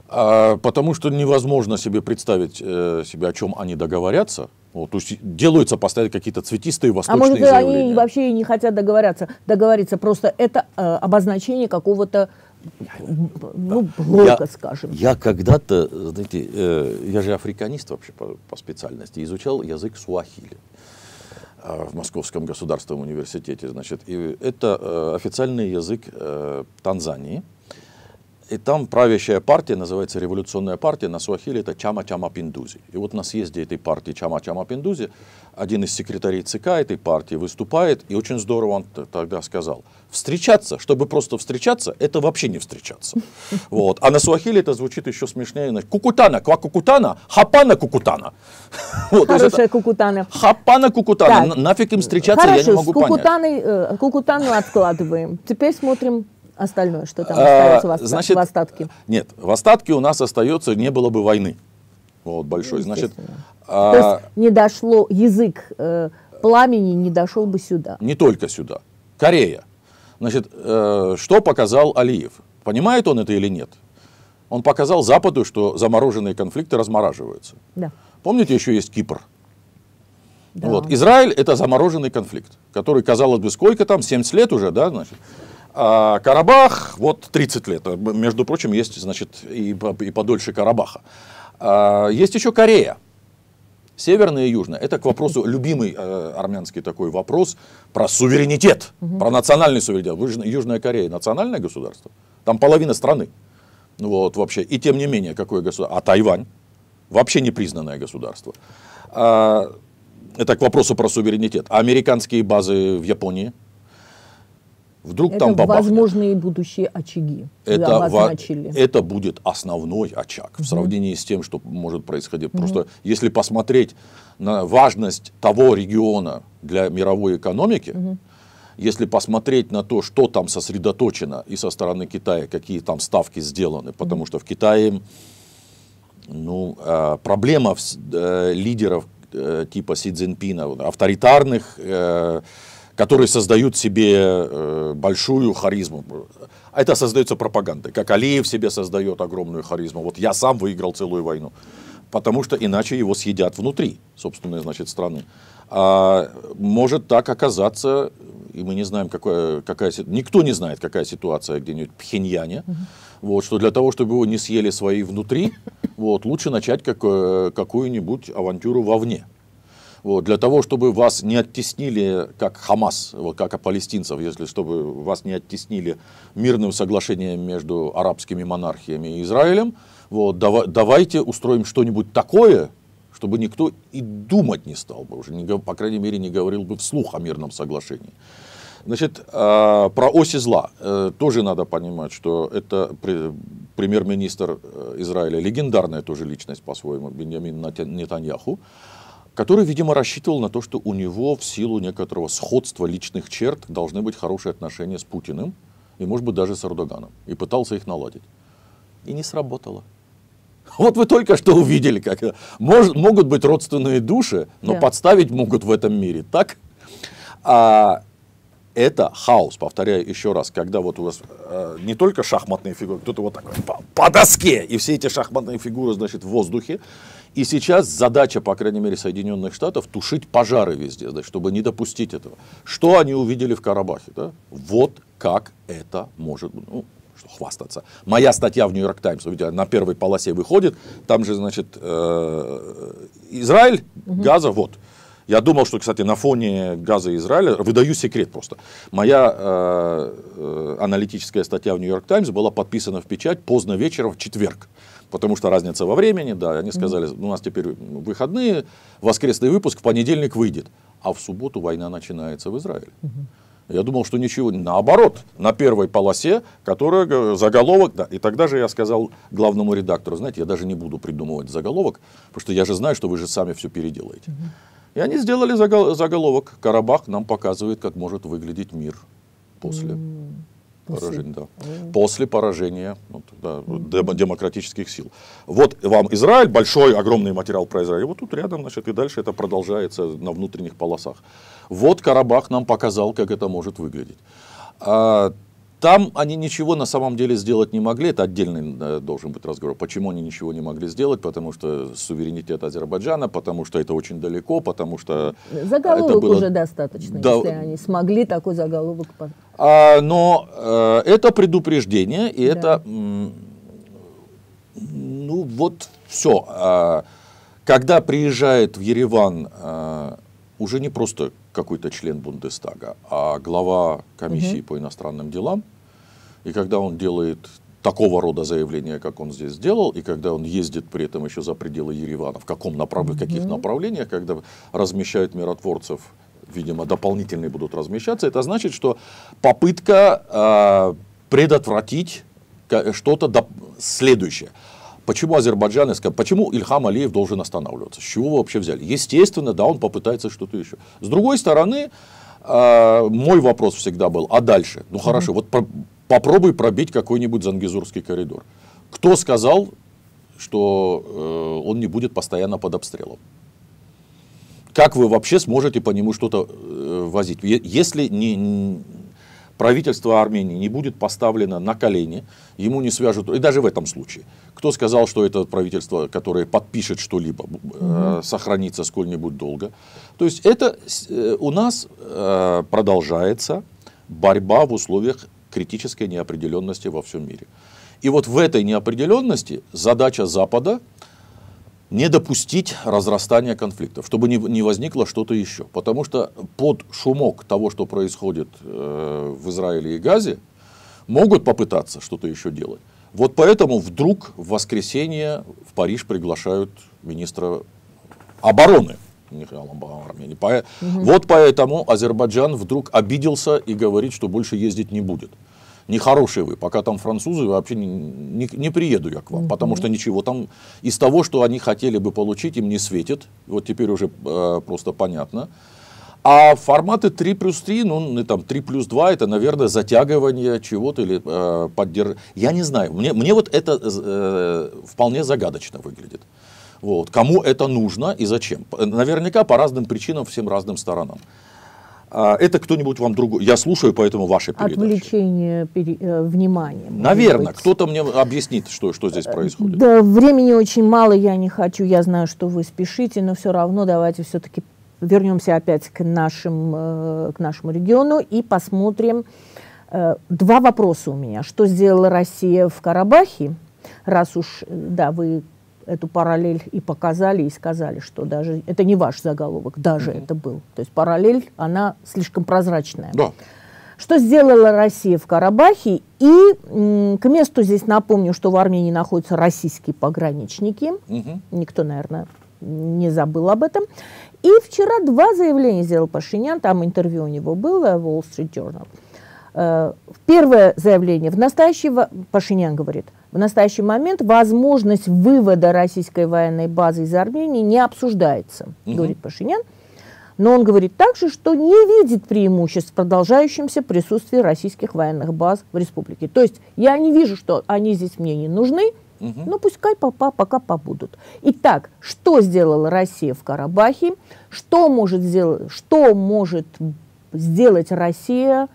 А, потому что невозможно себе представить э, себе, о чем они договорятся. Вот, то есть делаются постоянно какие-то цветистые восточные А может, заявления. они вообще и не хотят договориться. Договориться просто это э, обозначение какого-то ну, плохо, я, скажем. Я когда-то, знаете, э, я же африканист вообще по, по специальности, изучал язык суахили э, в Московском государственном университете, значит, и это э, официальный язык э, Танзании, и там правящая партия, называется революционная партия, на суахиле это Чама Чама Пиндузи. И вот на съезде этой партии Чама Чама Пиндузи один из секретарей ЦК этой партии выступает, и очень здорово он тогда сказал, встречаться, чтобы просто встречаться, это вообще не встречаться. Вот. А на суахиле это звучит еще смешнее, значит, кукутана, ква кукутана, хапана кукутана. Вот, Хорошая кукутана. Хапана кукутана, нафиг им встречаться, я не могу понять. Хорошо, с кукутаной э, откладываем. Теперь смотрим остальное, что там а, остается в, оста- значит, в остатке? Нет, в остатке у нас остается, не было бы войны. Вот большой. Значит, а, есть не дошло, язык э, пламени не дошел бы сюда. Не только сюда. Корея. Значит, э, что показал Алиев? Понимает он это или нет? Он показал Западу, что замороженные конфликты размораживаются. Да. Помните, еще есть Кипр? Да. Вот. Израиль – это замороженный конфликт, который, казалось бы, сколько там, 70 лет уже, да, значит, а Карабах, вот 30 лет. Между прочим, есть, значит, и, и подольше Карабаха. А, есть еще Корея. Северная и Южная. Это к вопросу, любимый э, армянский такой вопрос про суверенитет, угу. про национальный суверенитет. Южная Корея национальное государство. Там половина страны. Вот вообще. И тем не менее, какое государство. А Тайвань вообще непризнанное государство. А, это к вопросу про суверенитет. А американские базы в Японии – Вдруг это там бабахнет. возможные будущие очаги. Это, во, это будет основной очаг угу. в сравнении с тем, что может происходить. Угу. Просто если посмотреть на важность того региона для мировой экономики, угу. если посмотреть на то, что там сосредоточено и со стороны Китая, какие там ставки сделаны, потому что в Китае ну, э, проблема э, лидеров э, типа Си Цзиньпина, авторитарных которые создают себе э, большую харизму. Это создается пропагандой, как Алиев себе создает огромную харизму. Вот я сам выиграл целую войну, потому что иначе его съедят внутри собственно, значит, страны. А может так оказаться, и мы не знаем, какая, какая никто не знает, какая ситуация где-нибудь в Пхеньяне, вот, что для того, чтобы его не съели свои внутри, вот, лучше начать как, э, какую-нибудь авантюру вовне вот, для того, чтобы вас не оттеснили, как Хамас, вот, как и палестинцев, если чтобы вас не оттеснили мирным соглашением между арабскими монархиями и Израилем, вот, давай, давайте устроим что-нибудь такое, чтобы никто и думать не стал бы уже, не, по крайней мере, не говорил бы вслух о мирном соглашении. Значит, а, про оси зла э, тоже надо понимать, что это премьер-министр э, Израиля, легендарная тоже личность по-своему, Беньямин Нетаньяху, который, видимо, рассчитывал на то, что у него в силу некоторого сходства личных черт должны быть хорошие отношения с Путиным и, может быть, даже с Эрдоганом, и пытался их наладить. И не сработало. Вот вы только что увидели, как Мож, могут быть родственные души, но да. подставить могут в этом мире, так? А, это хаос, повторяю еще раз, когда вот у вас э, не только шахматные фигуры, кто-то вот так по, по доске, и все эти шахматные фигуры, значит, в воздухе, и сейчас задача, по крайней мере, Соединенных Штатов тушить пожары везде, да, чтобы не допустить этого. Что они увидели в Карабахе? Да? Вот как это может быть. Ну, что хвастаться. Моя статья в Нью-Йорк Таймс, на первой полосе выходит, там же, значит, э, Израиль, угу. Газа, вот. Я думал, что, кстати, на фоне газа Израиля, выдаю секрет просто, моя э, э, аналитическая статья в Нью-Йорк Таймс была подписана в печать поздно вечером в четверг потому что разница во времени, да, они сказали, mm у нас теперь выходные, воскресный выпуск в понедельник выйдет, а в субботу война начинается в Израиле. Я думал, что ничего, наоборот, на первой полосе, которая э, заголовок, да, и тогда же я сказал главному редактору, знаете, я даже не буду придумывать заголовок, потому что я же знаю, что вы же сами все переделаете. И они сделали заголовок, Карабах нам показывает, как может выглядеть мир после. Mm -hmm поражение, да. Mm. После поражения ну, да, mm. демократических сил. Вот вам Израиль, большой, огромный материал про Израиль. Вот тут рядом, значит, и дальше это продолжается на внутренних полосах. Вот Карабах нам показал, как это может выглядеть. А там они ничего на самом деле сделать не могли, это отдельный э, должен быть разговор. Почему они ничего не могли сделать? Потому что суверенитет Азербайджана, потому что это очень далеко, потому что... Э, заголовок это было... уже достаточно, да... если они смогли такой заголовок... А, но а, это предупреждение, и да. это... Ну вот все. А, когда приезжает в Ереван... А, уже не просто какой-то член Бундестага, а глава комиссии угу. по иностранным делам. И когда он делает такого рода заявления, как он здесь сделал, и когда он ездит при этом еще за пределы Еревана, в каком направлении, угу. каких направлениях, когда размещает миротворцев, видимо, дополнительные будут размещаться, это значит, что попытка э, предотвратить что-то до... следующее. Почему Азербайджан, почему Ильхам Алиев должен останавливаться? С чего вы вообще взяли? Естественно, да, он попытается что-то еще. С другой стороны, а, мой вопрос всегда был, а дальше? Ну хорошо, вот попробуй пробить какой-нибудь Зангизурский коридор. Кто сказал, что э, он не будет постоянно под обстрелом? Как вы вообще сможете по нему что-то э, возить? Если не, правительство Армении не будет поставлено на колени, ему не свяжут, и даже в этом случае. Кто сказал, что это правительство, которое подпишет что-либо, э, сохранится сколь-нибудь долго? То есть это э, у нас э, продолжается борьба в условиях критической неопределенности во всем мире. И вот в этой неопределенности задача Запада – не допустить разрастания конфликтов, чтобы не, не возникло что-то еще. Потому что под шумок того, что происходит э, в Израиле и Газе, могут попытаться что-то еще делать. Вот поэтому вдруг в воскресенье в Париж приглашают министра обороны Михаила Армении. Угу. Вот поэтому Азербайджан вдруг обиделся и говорит, что больше ездить не будет нехорошие вы, пока там французы, вообще не, не, не приеду я к вам, mm потому что ничего там из того, что они хотели бы получить, им не светит, вот теперь уже э, просто понятно. А форматы 3 плюс 3, ну, ну, там 3 плюс 2, это, наверное, затягивание чего-то или э, поддерж... Я не знаю, мне, мне вот это э, вполне загадочно выглядит. Вот. Кому это нужно и зачем? Наверняка по разным причинам, всем разным сторонам. А, это кто-нибудь вам другой. Я слушаю, поэтому ваши передачи. Отвлечение пере... Э, внимания. Наверное, кто-то мне объяснит, что, что здесь э, происходит. Да, времени очень мало, я не хочу. Я знаю, что вы спешите, но все равно давайте все-таки вернемся опять к, нашим, э, к нашему региону и посмотрим. Два вопроса у меня. Что сделала Россия в Карабахе? Раз уж, да, вы эту параллель и показали, и сказали, что даже это не ваш заголовок, даже mm-hmm. это был. То есть параллель, она слишком прозрачная. Да. Что сделала Россия в Карабахе? И к месту здесь напомню, что в Армении находятся российские пограничники. Угу. Никто, наверное, не забыл об этом. И вчера два заявления сделал Пашинян, там интервью у него было в Wall Street Journal. Э, первое заявление. В настоящее, Пашинян говорит, в настоящий момент возможность вывода российской военной базы из Армении не обсуждается, угу. говорит Пашинян. Но он говорит также, что не видит преимуществ в продолжающемся присутствии российских военных баз в республике. То есть я не вижу, что они здесь мне не нужны, угу. но пускай пока, пока побудут. Итак, что сделала Россия в Карабахе? Что может, сделать, что может сделать Россия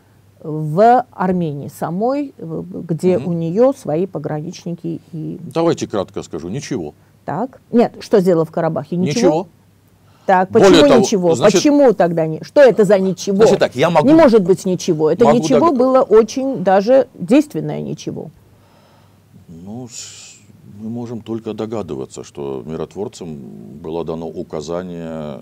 в Армении самой, где угу. у нее свои пограничники и... Давайте кратко скажу, ничего. Так. Нет, что сделала в Карабахе? Ничего. ничего. Так, почему того, ничего? Значит, почему тогда не? Что это за ничего? Значит так, я могу, не может быть ничего. Это ничего дог... было очень даже действенное ничего. Ну, мы можем только догадываться, что миротворцам было дано указание э,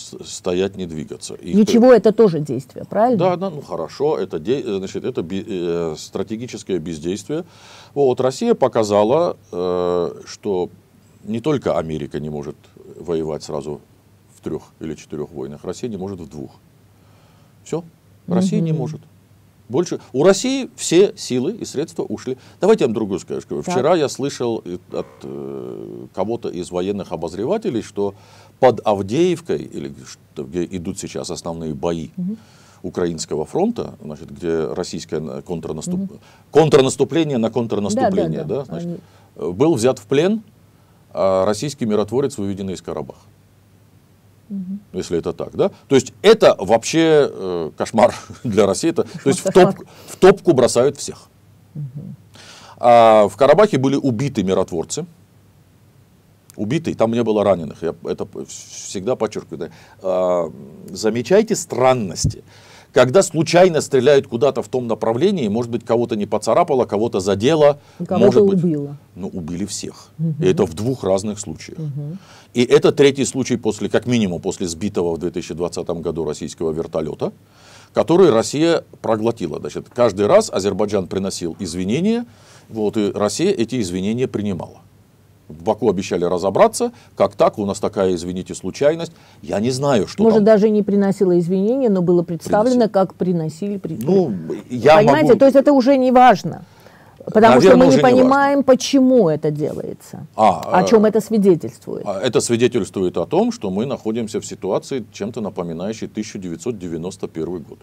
стоять, не двигаться. Их Ничего, ты... это тоже действие, правильно? Да, да ну хорошо, это, де... значит, это би... э, стратегическое бездействие. Вот Россия показала, э, что не только Америка не может воевать сразу в трех или четырех войнах, Россия не может в двух. Все, Россия угу. не может. Больше. У России все силы и средства ушли. Давайте я вам другую скажу. Так. Вчера я слышал от э, кого-то из военных обозревателей, что под Авдеевкой, или где идут сейчас основные бои угу. Украинского фронта, значит, где российское контрнаступ... угу. контрнаступление на контрнаступление, да, да, да, да, значит, Они... был взят в плен а российский миротворец, выведенный из Карабаха. Угу. Если это так, да? То есть это вообще э, кошмар для России. Это, кошмар, то есть в, топ, в топку бросают всех. Угу. А в Карабахе были убиты миротворцы убитый, там не было раненых, я это всегда подчеркиваю. Да. А, замечайте странности. Когда случайно стреляют куда-то в том направлении, может быть, кого-то не поцарапало, кого-то задело, кого может быть, убило. но ну, убили всех. Угу. И это в двух разных случаях. Угу. И это третий случай после, как минимум, после сбитого в 2020 году российского вертолета который Россия проглотила. Значит, каждый раз Азербайджан приносил извинения, вот, и Россия эти извинения принимала в Баку обещали разобраться, как так, у нас такая, извините, случайность. Я не знаю, что Может, там. даже не приносила извинения, но было представлено, Приносили. как приносили. При... Ну, я Понимаете, могу... то есть это уже не важно. Потому Наверное, что мы не понимаем, не почему это делается. А, о э, чем это свидетельствует? А, это свидетельствует о том, что мы находимся в ситуации, чем-то напоминающей 1991 год.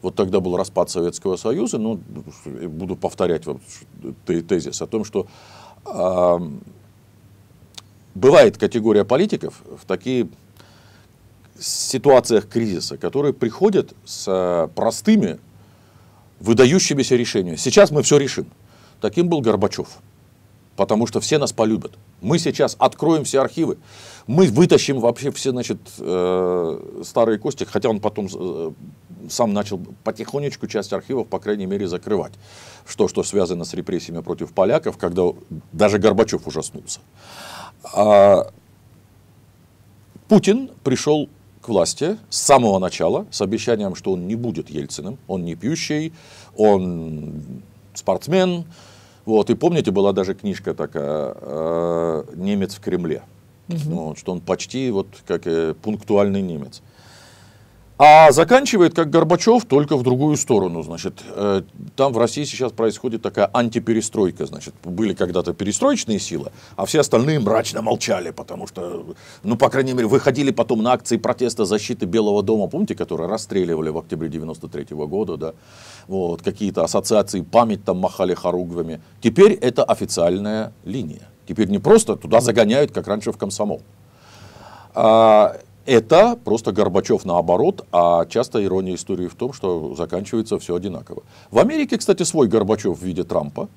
Вот тогда был распад Советского Союза, ну, буду повторять вот тезис о том, что бывает категория политиков в такие ситуациях кризиса, которые приходят с э, простыми, выдающимися решениями. Сейчас мы все решим. Таким был Горбачев. Потому что все нас полюбят. Мы сейчас откроем все архивы. Мы вытащим вообще все значит, э, старые кости, хотя он потом э, сам начал потихонечку часть архивов, по крайней мере, закрывать. Что, что связано с репрессиями против поляков, когда даже Горбачев ужаснулся. А Путин пришел к власти с самого начала с обещанием, что он не будет Ельциным, он не пьющий, он спортсмен. Вот, и помните, была даже книжка такая э, «Немец в Кремле». Угу. Вот, что он почти вот как э, пунктуальный немец. А заканчивает, как Горбачев, только в другую сторону. Значит, э, там в России сейчас происходит такая антиперестройка. Значит, были когда-то перестроечные силы, а все остальные мрачно молчали, потому что, ну, по крайней мере, выходили потом на акции протеста защиты Белого дома, помните, которые расстреливали в октябре 93 -го года, да? Вот, какие-то ассоциации память там махали хоругвами. Теперь это официальная линия. Теперь не просто туда загоняют, как раньше в комсомол. А, это просто Горбачев наоборот, а часто ирония истории в том, что заканчивается все одинаково. В Америке, кстати, свой Горбачев в виде Трампа,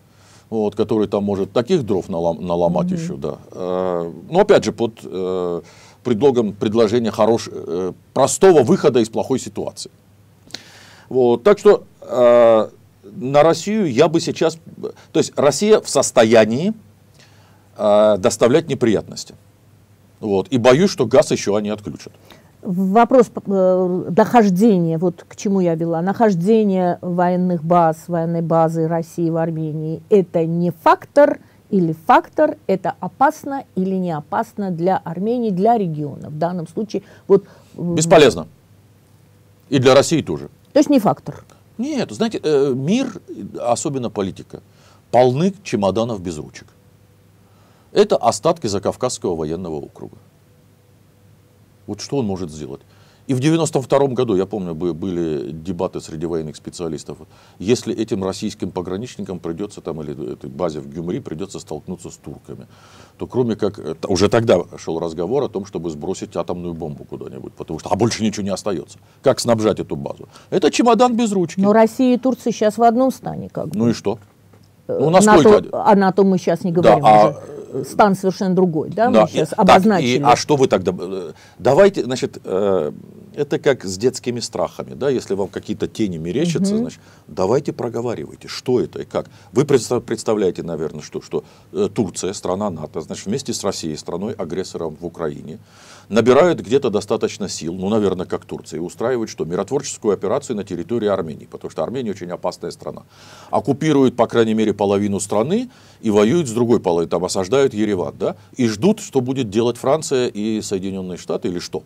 вот, который там может таких дров налом, наломать mm-hmm. еще, да. Э, Но ну, опять же, под э, предлогом предложения хорош, э, простого выхода из плохой ситуации. Вот, так что на Россию я бы сейчас... То есть Россия в состоянии доставлять неприятности. Вот. И боюсь, что газ еще они отключат. Вопрос э, дохождения, вот к чему я вела, нахождение военных баз, военной базы России в Армении, это не фактор или фактор, это опасно или не опасно для Армении, для региона. В данном случае вот... Э, Бесполезно. И для России тоже. То есть не фактор. Нет, знаете, э, мир, особенно политика, полны чемоданов без ручек. Это остатки Закавказского военного округа. Вот что он может сделать? И в 92 году, я помню, были дебаты среди военных специалистов, если этим российским пограничникам придется, там, или этой базе в Гюмри придется столкнуться с турками, то кроме как, э, уже тогда шел разговор о том, чтобы сбросить атомную бомбу куда-нибудь, потому что, а больше ничего не остается. Как снабжать эту базу? Это чемодан без ручки. Но Россия и Турция сейчас в одном стане как ну бы. Ну и что? Э, ну, насколько... НАТО, о НАТО мы сейчас не говорим. Да, уже стан совершенно другой, да, да мы сейчас обозначили. и, а что вы тогда? Э, давайте, значит, э, это как с детскими страхами, да, если вам какие-то тени мерещатся, угу. значит, давайте проговаривайте, что это и как. Вы представляете, наверное, что, что э, Турция, страна НАТО, значит, вместе с Россией, страной агрессором в Украине, набирают где-то достаточно сил, ну, наверное, как Турция, и устраивают что? Миротворческую операцию на территории Армении, потому что Армения очень опасная страна. Оккупируют, по крайней мере, половину страны и воюют с другой половиной, там осаждают Ереван, да, и ждут, что будет делать Франция и Соединенные Штаты или что.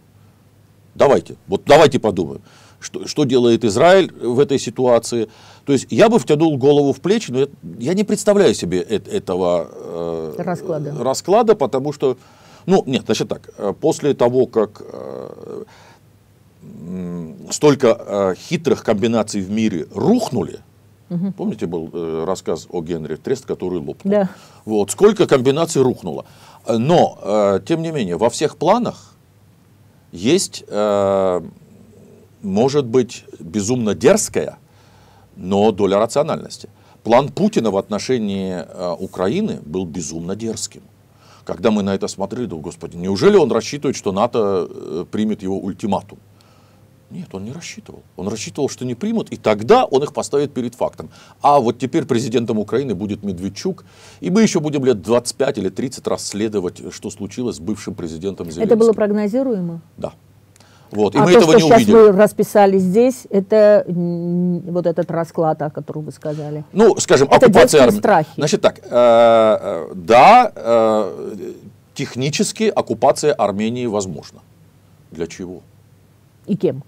Давайте, вот давайте подумаем, что, что делает Израиль в этой ситуации. То есть я бы втянул голову в плечи, но я, я не представляю себе э этого э, расклада. расклада, потому что, ну нет, значит так, э, после того, как э, столько э, хитрых комбинаций в мире рухнули, Угу. Помните, был э, рассказ о Генри Трест, который лопнул? Да. Вот, сколько комбинаций рухнуло. Э, но, э, тем не менее, во всех планах есть, э, может быть, безумно дерзкая, но доля рациональности. План Путина в отношении э, Украины был безумно дерзким. Когда мы на это смотрели, думаю, господи, неужели он рассчитывает, что НАТО э, примет его ультиматум? Нет, он не рассчитывал. Он рассчитывал, что не примут, и тогда он их поставит перед фактом. А вот теперь президентом Украины будет Медведчук, и мы еще будем лет 25 или 30 расследовать, что случилось с бывшим президентом Зеленским. Это было прогнозируемо? Да. Вот, и а мы то, этого что не сейчас увидим. вы расписали здесь, это вот этот расклад, о котором вы сказали. Ну, скажем, это оккупация армии. Страхи. Значит так, э, э, да, э, технически оккупация Армении возможна. Для чего? И кем?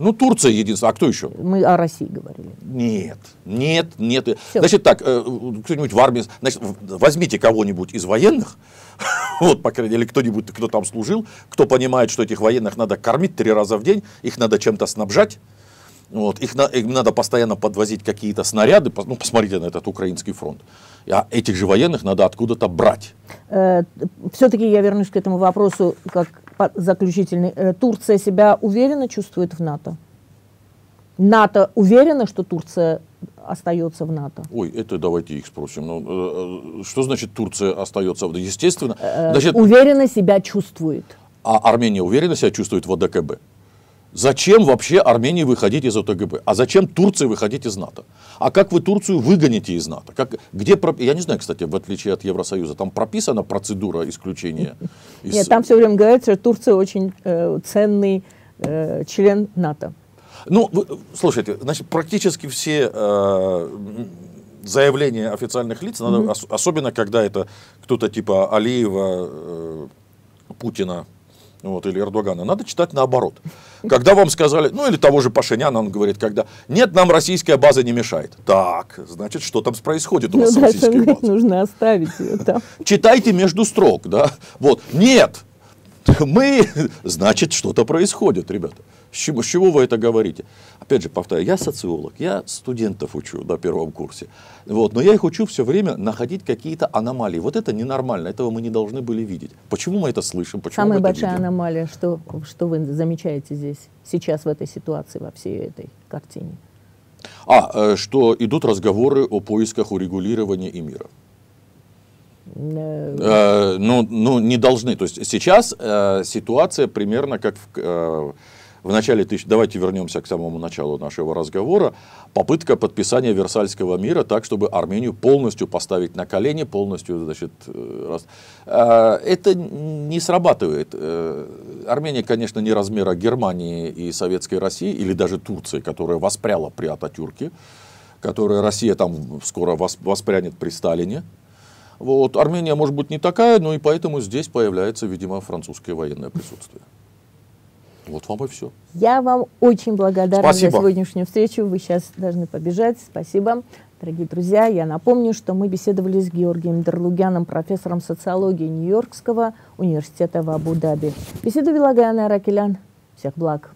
Ну, Турция единственная. А кто еще? Мы о России говорили. Нет, нет, нет. Все. Значит так, э, кто-нибудь в армии, значит, возьмите кого-нибудь из военных, вот, по крайней мере, кто-нибудь, кто там служил, кто понимает, что этих военных надо кормить три раза в день, их надо чем-то снабжать, вот, их, на, им надо постоянно подвозить какие-то снаряды. Ну, посмотрите на этот украинский фронт. А этих же военных надо откуда-то брать. Э, все-таки я вернусь к этому вопросу как заключительный. Э, Турция себя уверенно чувствует в НАТО? НАТО уверена, что Турция остается в НАТО? Ой, это давайте их спросим. Ну, э, э, что значит Турция остается в НАТО? Естественно. Значит, уверенно себя чувствует. А Армения уверенно себя чувствует в ОДКБ? А Зачем вообще Армении выходить из ОТГБ? А зачем Турции выходить из НАТО? А как вы Турцию выгоните из НАТО? Как, где, я не знаю, кстати, в отличие от Евросоюза, там прописана процедура исключения? Из... Нет, там все время говорится, что Турция очень э, ценный э, член НАТО. Ну, вы, слушайте, значит, практически все э, заявления официальных лиц, mm-hmm. ос, особенно когда это кто-то типа Алиева, э, Путина, вот, или Эрдогана, надо читать наоборот. Когда вам сказали, ну или того же Пашиняна, он говорит, когда нет, нам российская база не мешает. Так, значит, что там происходит у ну вас ну, с российской да, базой? Нужно оставить ее там. Читайте между строк, да. Вот, нет, мы, значит, что-то происходит, ребята. С чего, с чего вы это говорите? Опять же, повторяю, я социолог, я студентов учу на первом курсе. Вот, но я их учу все время находить какие-то аномалии. Вот это ненормально, этого мы не должны были видеть. Почему мы это слышим? Почему Самая это большая видим? аномалия, что, что вы замечаете здесь, сейчас в этой ситуации, во всей этой картине? А, э, что идут разговоры о поисках урегулирования и мира. Э, ну, ну, не должны. То есть сейчас э, ситуация примерно как в, э, в начале тысяч... Давайте вернемся к самому началу нашего разговора. Попытка подписания Версальского мира так, чтобы Армению полностью поставить на колени, полностью, значит... Э, раз... Э, это не срабатывает. Армения, конечно, не размера Германии и Советской России, или даже Турции, которая воспряла при Ататюрке, которая Россия там скоро воспрянет при Сталине, вот. Армения может быть не такая, но и поэтому здесь появляется, видимо, французское военное присутствие. Вот вам и все. Я вам очень благодарна Спасибо. за сегодняшнюю встречу. Вы сейчас должны побежать. Спасибо. Дорогие друзья, я напомню, что мы беседовали с Георгием Дерлугяном, профессором социологии Нью-Йоркского университета в Абу-Даби. Беседу вела Гаяна Ракелян. Всех благ.